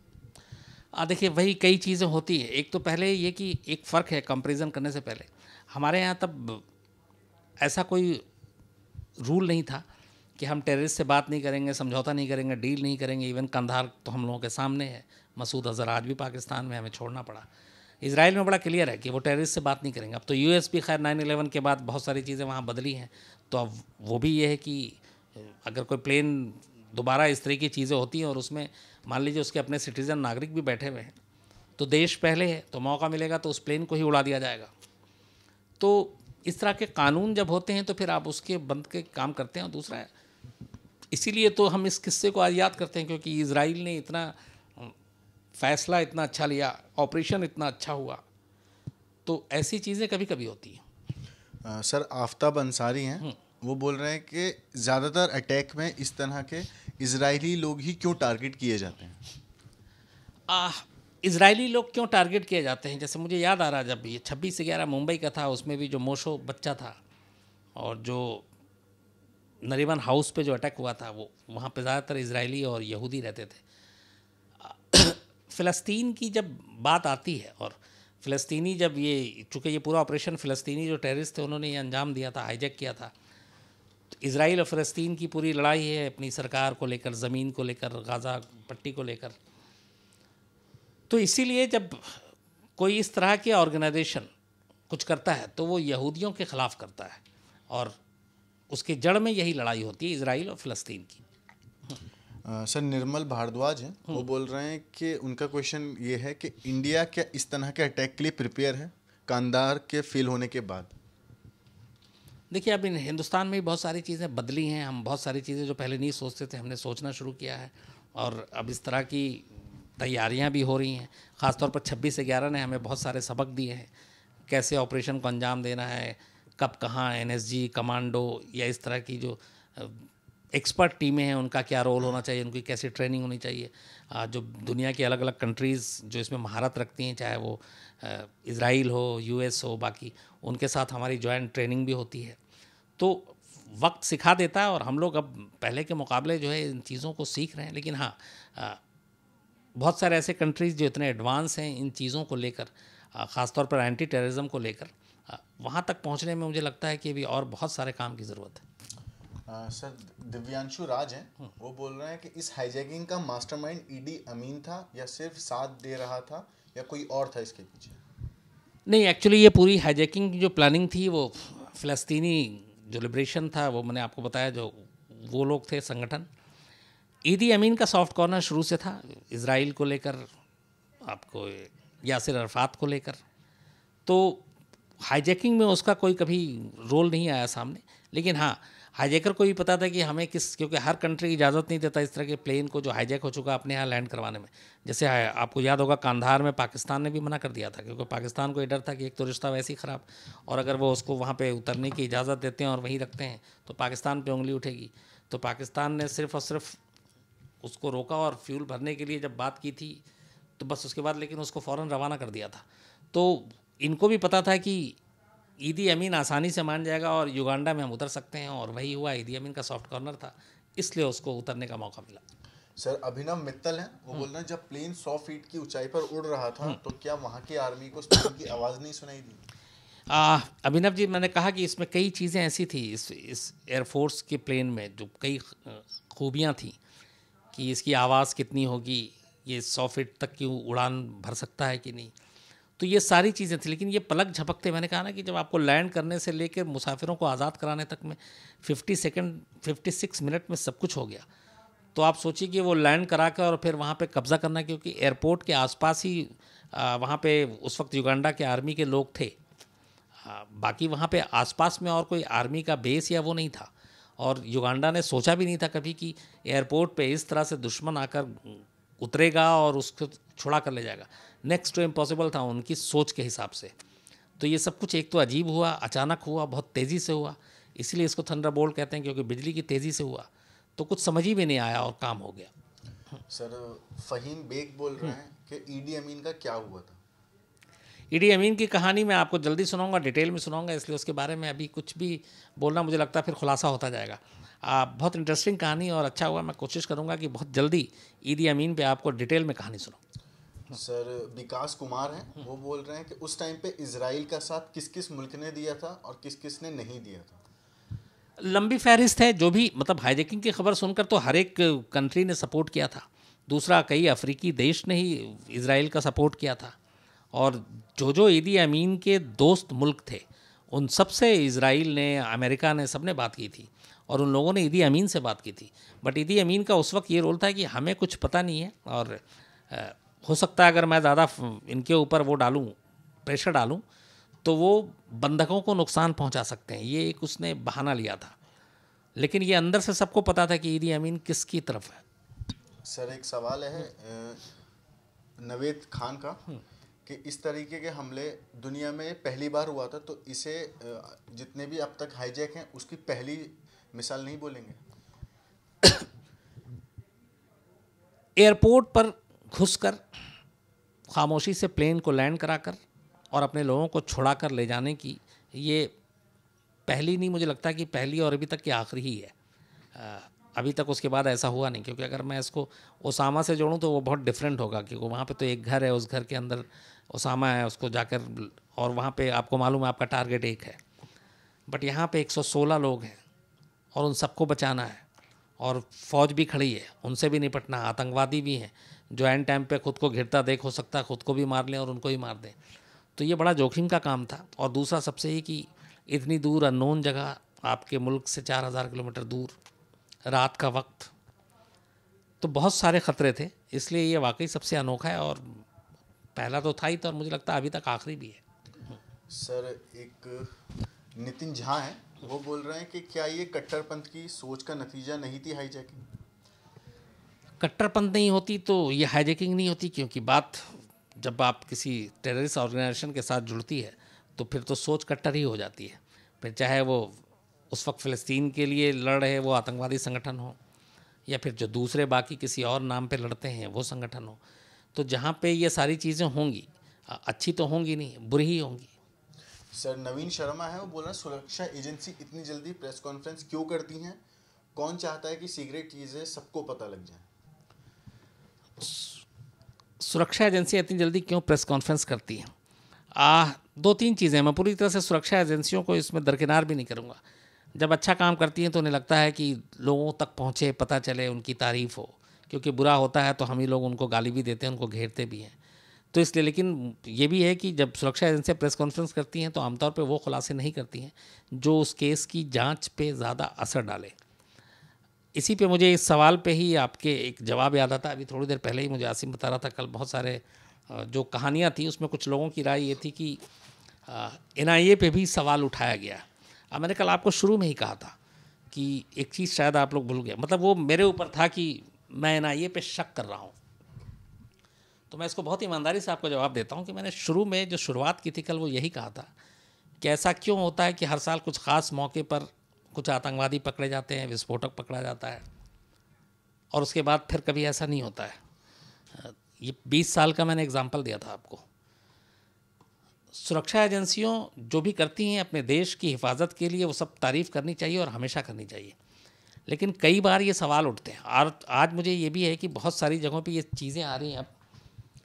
हाँ, देखिए वही कई चीज़ें होती है एक तो पहले ये कि एक फ़र्क है कंपेरिजन करने से पहले हमारे यहाँ तब ऐसा कोई रूल नहीं था कि हम टेररिस्ट से बात नहीं करेंगे समझौता नहीं करेंगे डील नहीं करेंगे इवन कंधार तो हम लोगों के सामने है मसूद अजहर आज भी पाकिस्तान में हमें छोड़ना पड़ा इसराइल में बड़ा क्लियर है कि वो टेररिस्ट से बात नहीं करेंगे अब तो एस भी खैर नाइन इलेवन के बाद बहुत सारी चीज़ें वहाँ बदली हैं तो अब वो भी ये है कि अगर कोई प्लेन दोबारा इस तरह की चीज़ें होती हैं और उसमें मान लीजिए उसके अपने सिटीज़न नागरिक भी बैठे हुए हैं तो देश पहले है तो मौका मिलेगा तो उस प्लेन को ही उड़ा दिया जाएगा तो इस तरह के कानून जब होते हैं तो फिर आप उसके बंद के काम करते हैं और दूसरा इसीलिए तो हम इस किस्से को आज याद करते हैं क्योंकि इसराइल ने इतना फैसला इतना अच्छा लिया ऑपरेशन इतना अच्छा हुआ तो ऐसी चीज़ें कभी कभी होती हैं सर आफ्ताब अंसारी हैं हम्म। वो बोल रहे हैं कि ज़्यादातर अटैक में इस तरह के इसराइली लोग ही क्यों टारगेट किए जाते हैं इसराइली लोग क्यों टारगेट किए जाते हैं जैसे मुझे याद आ रहा जब ये छब्बीस ग्यारह मुंबई का था उसमें भी जो मोशो बच्चा था और जो नरीमन हाउस पे जो अटैक हुआ था वो वहाँ पे ज़्यादातर इसराइली और यहूदी रहते थे फ़िलिस्तीन की जब बात आती है और फ़िलिस्तीनी जब ये चूँकि ये पूरा ऑपरेशन फ़िलिस्तीनी जो टेररिस्ट थे उन्होंने ये अंजाम दिया था हाईजैक किया था इसराइल और फ़लस्तीन की पूरी लड़ाई है अपनी सरकार को लेकर ज़मीन को लेकर गाज़ा पट्टी को लेकर तो इसीलिए जब कोई इस तरह के ऑर्गेनाइजेशन कुछ करता है तो वो यहूदियों के ख़िलाफ़ करता है और उसके जड़ में यही लड़ाई होती है इसराइल और फ़लस्तीन की आ, सर निर्मल भारद्वाज हैं वो बोल रहे हैं कि उनका क्वेश्चन ये है कि इंडिया क्या इस तरह के अटैक के लिए प्रिपेयर है कांदार के फेल होने के बाद देखिए अब इन हिंदुस्तान में भी बहुत सारी चीज़ें बदली हैं हम बहुत सारी चीज़ें जो पहले नहीं सोचते थे हमने सोचना शुरू किया है और अब इस तरह की तैयारियां भी हो रही हैं ख़ासतौर पर छब्बीस से ग्यारह ने हमें बहुत सारे सबक दिए हैं कैसे ऑपरेशन को अंजाम देना है कब कहाँ एन कमांडो या इस तरह की जो एक्सपर्ट टीमें हैं उनका क्या रोल होना चाहिए उनकी कैसी ट्रेनिंग होनी चाहिए जो दुनिया की अलग अलग कंट्रीज़ जो इसमें महारत रखती हैं चाहे वो इसराइल हो यूएस हो बाकी उनके साथ हमारी जॉइंट ट्रेनिंग भी होती है तो वक्त सिखा देता है और हम लोग अब पहले के मुकाबले जो है इन चीज़ों को सीख रहे हैं लेकिन हाँ बहुत सारे ऐसे कंट्रीज़ जो इतने एडवांस हैं इन चीज़ों को लेकर ख़ासतौर पर एंटी टेररिज्म को लेकर वहाँ तक पहुँचने में मुझे लगता है कि अभी और बहुत सारे काम की ज़रूरत है आ, सर दिव्यांशु राज हैं हम्म। वो बोल रहे हैं कि इस हाईजैकिंग का मास्टरमाइंड ईडी अमीन था या सिर्फ साथ दे रहा था या कोई और था इसके पीछे नहीं एक्चुअली ये पूरी हाईजैकिंग की जो प्लानिंग थी वो फ़लस्तीनी जो लिब्रेशन था वो मैंने आपको बताया जो वो लोग थे संगठन ईदी अमीन का सॉफ्ट कॉर्नर शुरू से था इसराइल को लेकर आपको यासिर अरफात को लेकर तो हाईजैकिंग में उसका कोई कभी रोल नहीं आया सामने लेकिन हाँ हाईजैकर को भी पता था कि हमें किस क्योंकि हर कंट्री इजाज़त नहीं देता इस तरह के प्लेन को जो हाईजैक हो चुका अपने यहाँ लैंड करवाने में जैसे हाँ, आपको याद होगा कांधार में पाकिस्तान ने भी मना कर दिया था क्योंकि पाकिस्तान को ये डर था कि एक तो रिश्ता वैसे ही ख़राब और अगर वो उसको वहाँ पर उतरने की इजाज़त देते हैं और वहीं रखते हैं तो पाकिस्तान पर उंगली उठेगी तो पाकिस्तान ने सिर्फ और सिर्फ उसको रोका और फ्यूल भरने के लिए जब बात की थी तो बस उसके बाद लेकिन उसको फ़ौर रवाना कर दिया था तो इनको भी पता था कि ईदी अमीन आसानी से मान जाएगा और युगांडा में हम उतर सकते हैं और वही हुआ ईदी अमीन का सॉफ्ट कॉर्नर था इसलिए उसको उतरने का मौका मिला सर अभिनव मित्तल हैं वो हम्म। बोल रहे हैं जब प्लेन सौ फीट की ऊंचाई पर उड़ रहा था हम्म। तो क्या वहाँ की आर्मी को की आवाज़ नहीं सुनाई दी आ, अभिनव जी मैंने कहा कि इसमें कई चीज़ें ऐसी थी इस इस एयरफोर्स के प्लेन में जो कई खूबियाँ थी कि इसकी आवाज़ कितनी होगी ये सौ फीट तक की उड़ान भर सकता है कि नहीं तो ये सारी चीज़ें थी लेकिन ये पलक झपकते मैंने कहा ना कि जब आपको लैंड करने से लेकर मुसाफिरों को आज़ाद कराने तक में fifty second fifty six minute में सब कुछ हो गया तो आप सोचिए कि वो लैंड करा कर और फिर वहाँ पे कब्ज़ा करना क्योंकि एयरपोर्ट के आसपास ही वहाँ पे उस वक्त युगांडा के आर्मी के लोग थे बाकी वहाँ पे आसपास में और कोई आर्मी का बेस या वो नहीं था और युगांडा ने सोचा भी नहीं था कभी कि एयरपोर्ट पे इस तरह से दुश्मन आकर उतरेगा और उसको छुड़ा कर ले जाएगा नेक्स्ट टू इम्पॉसिबल था उनकी सोच के हिसाब से तो ये सब कुछ एक तो अजीब हुआ अचानक हुआ बहुत तेज़ी से हुआ इसलिए इसको थंडरबोल्ट कहते हैं क्योंकि बिजली की तेज़ी से हुआ तो कुछ समझ ही भी नहीं आया और काम हो गया सर फ़हीम बेग बोल रहे हैं कि ईडी e अमीन का क्या हुआ था ईडी e अमीन की कहानी मैं आपको जल्दी सुनाऊंगा डिटेल में सुनाऊंगा इसलिए उसके बारे में अभी कुछ भी बोलना मुझे लगता है फिर खुलासा होता जाएगा आ, बहुत इंटरेस्टिंग कहानी और अच्छा हुआ मैं कोशिश करूँगा कि बहुत जल्दी ईडी e अमीन पे आपको डिटेल में कहानी सुनाऊँ सर विकास कुमार हैं वो बोल रहे हैं कि उस टाइम पे इसराइल का साथ किस किस मुल्क ने दिया था और किस किस ने नहीं दिया था लंबी फहरिस्त है जो भी मतलब हाईजेकिंग की खबर सुनकर तो हर एक कंट्री ने सपोर्ट किया था दूसरा कई अफ्रीकी देश ने ही इसराइल का सपोर्ट किया था और जो जो ईदी अमीन के दोस्त मुल्क थे उन सब से इसराइल ने अमेरिका ने सब ने बात की थी और उन लोगों ने ईदी अमीन से बात की थी बट ईदी अमीन का उस वक्त ये रोल था कि हमें कुछ पता नहीं है और हो सकता है अगर मैं ज़्यादा इनके ऊपर वो डालूँ प्रेशर डालूँ तो वो बंधकों को नुकसान पहुंचा सकते हैं ये एक उसने बहाना लिया था लेकिन ये अंदर से सबको पता था कि ईदी अमीन किसकी तरफ है सर एक सवाल है नवेद खान का हम्म। कि इस तरीके के हमले दुनिया में पहली बार हुआ था तो इसे जितने भी अब तक हाईजैक हैं उसकी पहली मिसाल नहीं बोलेंगे एयरपोर्ट पर घुसकर खामोशी से प्लेन को लैंड कराकर और अपने लोगों को छुड़ा कर ले जाने की ये पहली नहीं मुझे लगता कि पहली और अभी तक की आखिरी ही है अभी तक उसके बाद ऐसा हुआ नहीं क्योंकि अगर मैं इसको ओसामा से जोड़ूँ तो वो बहुत डिफरेंट होगा क्योंकि वहाँ पे तो एक घर है उस घर के अंदर ओसामा है उसको जाकर और वहाँ पे आपको मालूम है आपका टारगेट एक है बट यहाँ पे 116 लोग हैं और उन सबको बचाना है और फौज भी खड़ी है उनसे भी निपटना आतंकवादी भी हैं जो एंड टाइम पे खुद को घिरता देख हो सकता है खुद को भी मार लें और उनको ही मार दें तो ये बड़ा जोखिम का काम था और दूसरा सबसे ये कि इतनी दूर अननोन जगह आपके मुल्क से चार हज़ार किलोमीटर दूर रात का वक्त तो बहुत सारे ख़तरे थे इसलिए ये वाकई सबसे अनोखा है और पहला तो था ही तो और मुझे लगता है अभी तक आखिरी भी है सर एक नितिन झा हैं वो बोल रहे हैं कि क्या ये कट्टरपंथ की सोच का नतीजा नहीं थी हाईजैकिंग कट्टरपंथ नहीं होती तो ये हाईजेकिंग नहीं होती क्योंकि बात जब आप किसी टेररिस्ट ऑर्गेनाइजेशन के साथ जुड़ती है तो फिर तो सोच कट्टर ही हो जाती है फिर चाहे वो उस वक्त फ़लस्तीन के लिए लड़ रहे वो आतंकवादी संगठन हो या फिर जो दूसरे बाकी किसी और नाम पे लड़ते हैं वो संगठन हो तो जहाँ पे ये सारी चीज़ें होंगी अच्छी तो होंगी नहीं बुरी ही होंगी सर नवीन शर्मा है वो बोल रहे सुरक्षा एजेंसी इतनी जल्दी प्रेस कॉन्फ्रेंस क्यों करती हैं कौन चाहता है कि सीक्रेट चीज़ें सबको पता लग जाए सुरक्षा एजेंसियाँ इतनी जल्दी क्यों प्रेस कॉन्फ्रेंस करती हैं आ, दो तीन चीज़ें मैं पूरी तरह से सुरक्षा एजेंसियों को इसमें दरकिनार भी नहीं करूँगा जब अच्छा काम करती हैं तो उन्हें लगता है कि लोगों तक पहुँचे पता चले उनकी तारीफ़ हो क्योंकि बुरा होता है तो हम ही लोग उनको गाली भी देते हैं उनको घेरते भी हैं तो इसलिए लेकिन ये भी है कि जब सुरक्षा एजेंसियाँ प्रेस कॉन्फ्रेंस करती हैं तो आमतौर पर वो खुलासे नहीं करती हैं जो उस केस की जाँच पर ज़्यादा असर डाले इसी पे मुझे इस सवाल पे ही आपके एक जवाब याद आता अभी थोड़ी देर पहले ही मुझे आसिम बता रहा था कल बहुत सारे जो कहानियाँ थी उसमें कुछ लोगों की राय ये थी कि एन आई ए पे भी सवाल उठाया गया अब मैंने कल आपको शुरू में ही कहा था कि एक चीज़ शायद आप लोग भूल गए मतलब वो मेरे ऊपर था कि मैं एन आई ए पे शक कर रहा हूँ तो मैं इसको बहुत ईमानदारी से आपको जवाब देता हूँ कि मैंने शुरू में जो शुरुआत की थी कल वो यही कहा था कि ऐसा क्यों होता है कि हर साल कुछ ख़ास मौके पर कुछ आतंकवादी पकड़े जाते हैं विस्फोटक पकड़ा जाता है और उसके बाद फिर कभी ऐसा नहीं होता है ये बीस साल का मैंने एग्ज़ाम्पल दिया था आपको सुरक्षा एजेंसियों जो भी करती हैं अपने देश की हिफाजत के लिए वो सब तारीफ़ करनी चाहिए और हमेशा करनी चाहिए लेकिन कई बार ये सवाल उठते हैं और आज मुझे ये भी है कि बहुत सारी जगहों पे ये चीज़ें आ रही हैं अब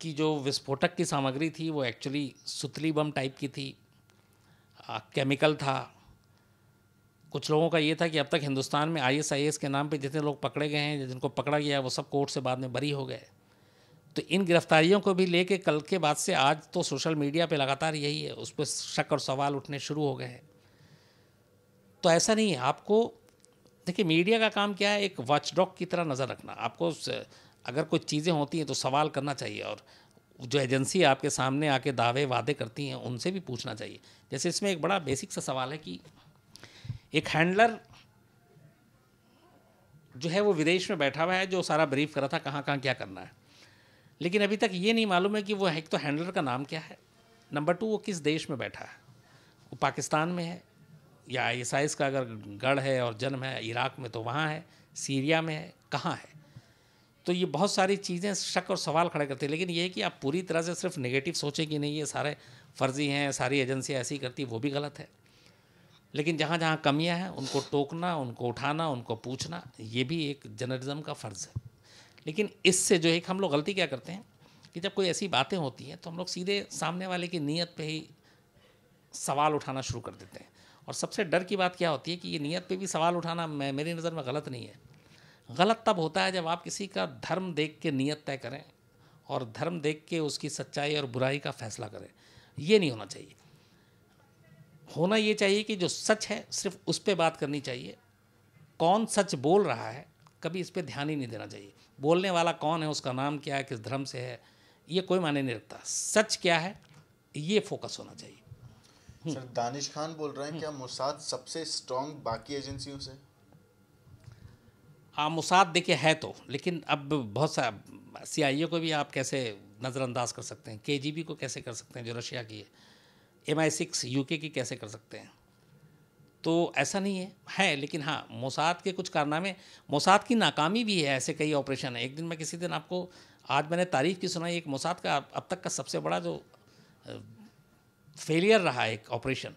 कि जो विस्फोटक की सामग्री थी वो एक्चुअली सुतली बम टाइप की थी आ, केमिकल था कुछ लोगों का ये था कि अब तक हिंदुस्तान में आई के नाम पर जितने लोग पकड़े गए हैं जिनको पकड़ा गया वो सब कोर्ट से बाद में बरी हो गए तो इन गिरफ्तारियों को भी लेके कल के बाद से आज तो सोशल मीडिया पे लगातार यही है उस पर शक और सवाल उठने शुरू हो गए हैं तो ऐसा नहीं है आपको देखिए मीडिया का काम क्या है एक डॉग की तरह नज़र रखना आपको अगर कोई चीज़ें होती हैं तो सवाल करना चाहिए और जो एजेंसी आपके सामने आके दावे वादे करती हैं उनसे भी पूछना चाहिए जैसे इसमें एक बड़ा बेसिक सा सवाल है कि एक हैंडलर जो है वो विदेश में बैठा हुआ है जो सारा ब्रीफ करा था कहाँ कहाँ क्या करना है लेकिन अभी तक ये नहीं मालूम है कि वो एक तो हैंडलर का नाम क्या है नंबर टू वो किस देश में बैठा है वो पाकिस्तान में है या ईसाइस का अगर गढ़ है और जन्म है इराक में तो वहाँ है सीरिया में है कहाँ है तो ये बहुत सारी चीज़ें शक और सवाल खड़े करती हैं लेकिन ये कि आप पूरी तरह से सिर्फ नेगेटिव सोचें कि नहीं ये सारे फर्जी हैं सारी एजेंसियाँ ऐसी करती वो भी गलत है लेकिन जहाँ जहाँ कमियाँ हैं उनको टोकना उनको उठाना उनको पूछना ये भी एक जर्नलिज्म का फ़र्ज़ है लेकिन इससे जो है हम लोग गलती क्या करते हैं कि जब कोई ऐसी बातें होती हैं तो हम लोग सीधे सामने वाले की नीयत पे ही सवाल उठाना शुरू कर देते हैं और सबसे डर की बात क्या होती है कि ये नीयत पे भी सवाल उठाना मैं मेरी नज़र में गलत नहीं है गलत तब होता है जब आप किसी का धर्म देख के नीयत तय करें और धर्म देख के उसकी सच्चाई और बुराई का फैसला करें ये नहीं होना चाहिए होना ये चाहिए कि जो सच है सिर्फ उस पर बात करनी चाहिए कौन सच बोल रहा है कभी इस पर ध्यान ही नहीं देना चाहिए बोलने वाला कौन है उसका नाम क्या है किस धर्म से है ये कोई माने नहीं रखता सच क्या है ये फोकस होना चाहिए हम्म। सर दानिश खान बोल रहे हैं हम्म। क्या मुसाद सबसे स्ट्रॉन्ग बाकी एजेंसियों से हाँ मुसाद देखिए है तो लेकिन अब बहुत सा सी को भी आप कैसे नज़रअंदाज कर सकते हैं के को कैसे कर सकते हैं जो रशिया की है एम आई सिक्स यू की कैसे कर सकते हैं तो ऐसा नहीं है है लेकिन हाँ मोसाद के कुछ कारनामे मोसाद की नाकामी भी है ऐसे कई ऑपरेशन है एक दिन मैं किसी दिन आपको आज मैंने तारीफ की सुनाई एक मोसाद का अब तक का सबसे बड़ा जो फेलियर रहा एक ऑपरेशन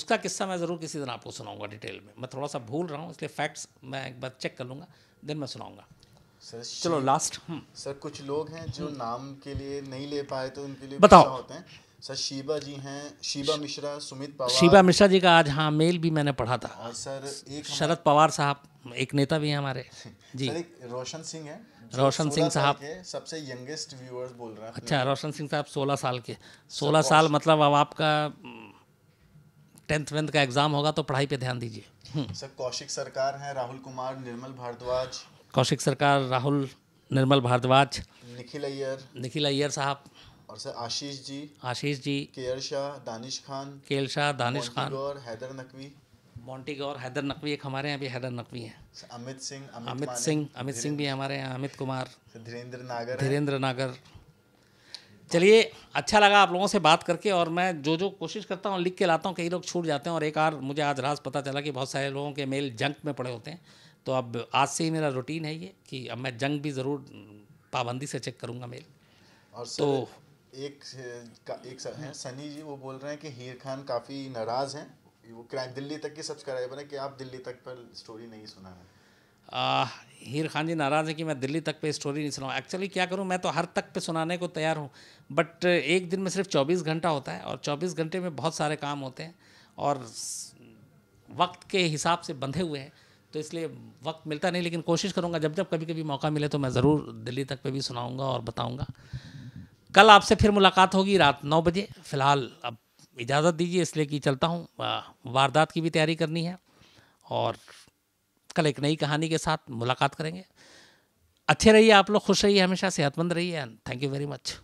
उसका किस्सा मैं ज़रूर किसी दिन आपको सुनाऊंगा डिटेल में मैं थोड़ा सा भूल रहा हूँ इसलिए फैक्ट्स मैं एक बार चेक कर लूँगा देन मैं सुनाऊँगा सर चलो लास्ट हम्म। सर कुछ लोग हैं जो हम्म। नाम के लिए नहीं ले पाए तो उनके लिए बताओ होते हैं सर शिवा जी हैं शिवा मिश्रा सुमित पवार शिवा मिश्रा जी का आज हाँ मेल भी मैंने पढ़ा था और सर एक शरद पवार साहब एक नेता भी हैं हमारे जी सर एक रोशन सिंह है रोशन सिंह साहब सबसे यंगेस्ट व्यूअर्स बोल रहा है अच्छा रोशन सिंह साहब 16 साल के सोलह साल मतलब अब आपका हम्म, टेंथ वेंथ का एग्जाम होगा तो पढ़ाई पे ध्यान दीजिए हम्म। सर कौशिक सरकार है राहुल कुमार निर्मल भारद्वाज कौशिक सरकार राहुल निर्मल भारद्वाज निखिल अय्यर निखिल अय्यर साहब और सर आशीष जी आशीष जी केयर शाह दानिश खान केल शाह दानिश खान और हैदर नकवी मोन्टी गौर हैदर नकवी एक हमारे यहाँ भी हैदर नकवी हैं अमित सिंह अमित सिंह अमित सिंह भी हमारे यहाँ अमित कुमार धीरेन्द्र नागर धीरेन्द्र नागर चलिए अच्छा लगा आप लोगों से बात करके और मैं जो जो कोशिश करता हूँ लिख के लाता हूँ कई लोग छूट जाते हैं और एक आर मुझे आज रात पता चला कि बहुत सारे लोगों के मेल जंक में पड़े होते हैं तो अब आज से ही मेरा रूटीन है ये कि अब मैं जंक भी ज़रूर पाबंदी से चेक करूँगा मेल और तो एक का, एक सर हैं सनी जी वो बोल रहे हैं कि हीर खान काफ़ी नाराज़ हैं वो क्राइम दिल्ली तक के सब्सक्राइबर हैं कि आप दिल्ली तक पर स्टोरी नहीं सुना है आ, हीर खान जी नाराज़ हैं कि मैं दिल्ली तक पे स्टोरी नहीं सुनाऊँ एक्चुअली क्या करूँ मैं तो हर तक पे सुनाने को तैयार हूँ बट एक दिन में सिर्फ 24 घंटा होता है और 24 घंटे में बहुत सारे काम होते हैं और वक्त के हिसाब से बंधे हुए हैं तो इसलिए वक्त मिलता नहीं लेकिन कोशिश करूँगा जब जब कभी कभी मौका मिले तो मैं ज़रूर दिल्ली तक पर भी सुनाऊँगा और बताऊँगा कल आपसे फिर मुलाकात होगी रात नौ बजे फ़िलहाल अब इजाज़त दीजिए इसलिए कि चलता हूँ वारदात की भी तैयारी करनी है और कल एक नई कहानी के साथ मुलाकात करेंगे अच्छे रहिए आप लोग खुश रहिए हमेशा सेहतमंद रहिए and thank you very much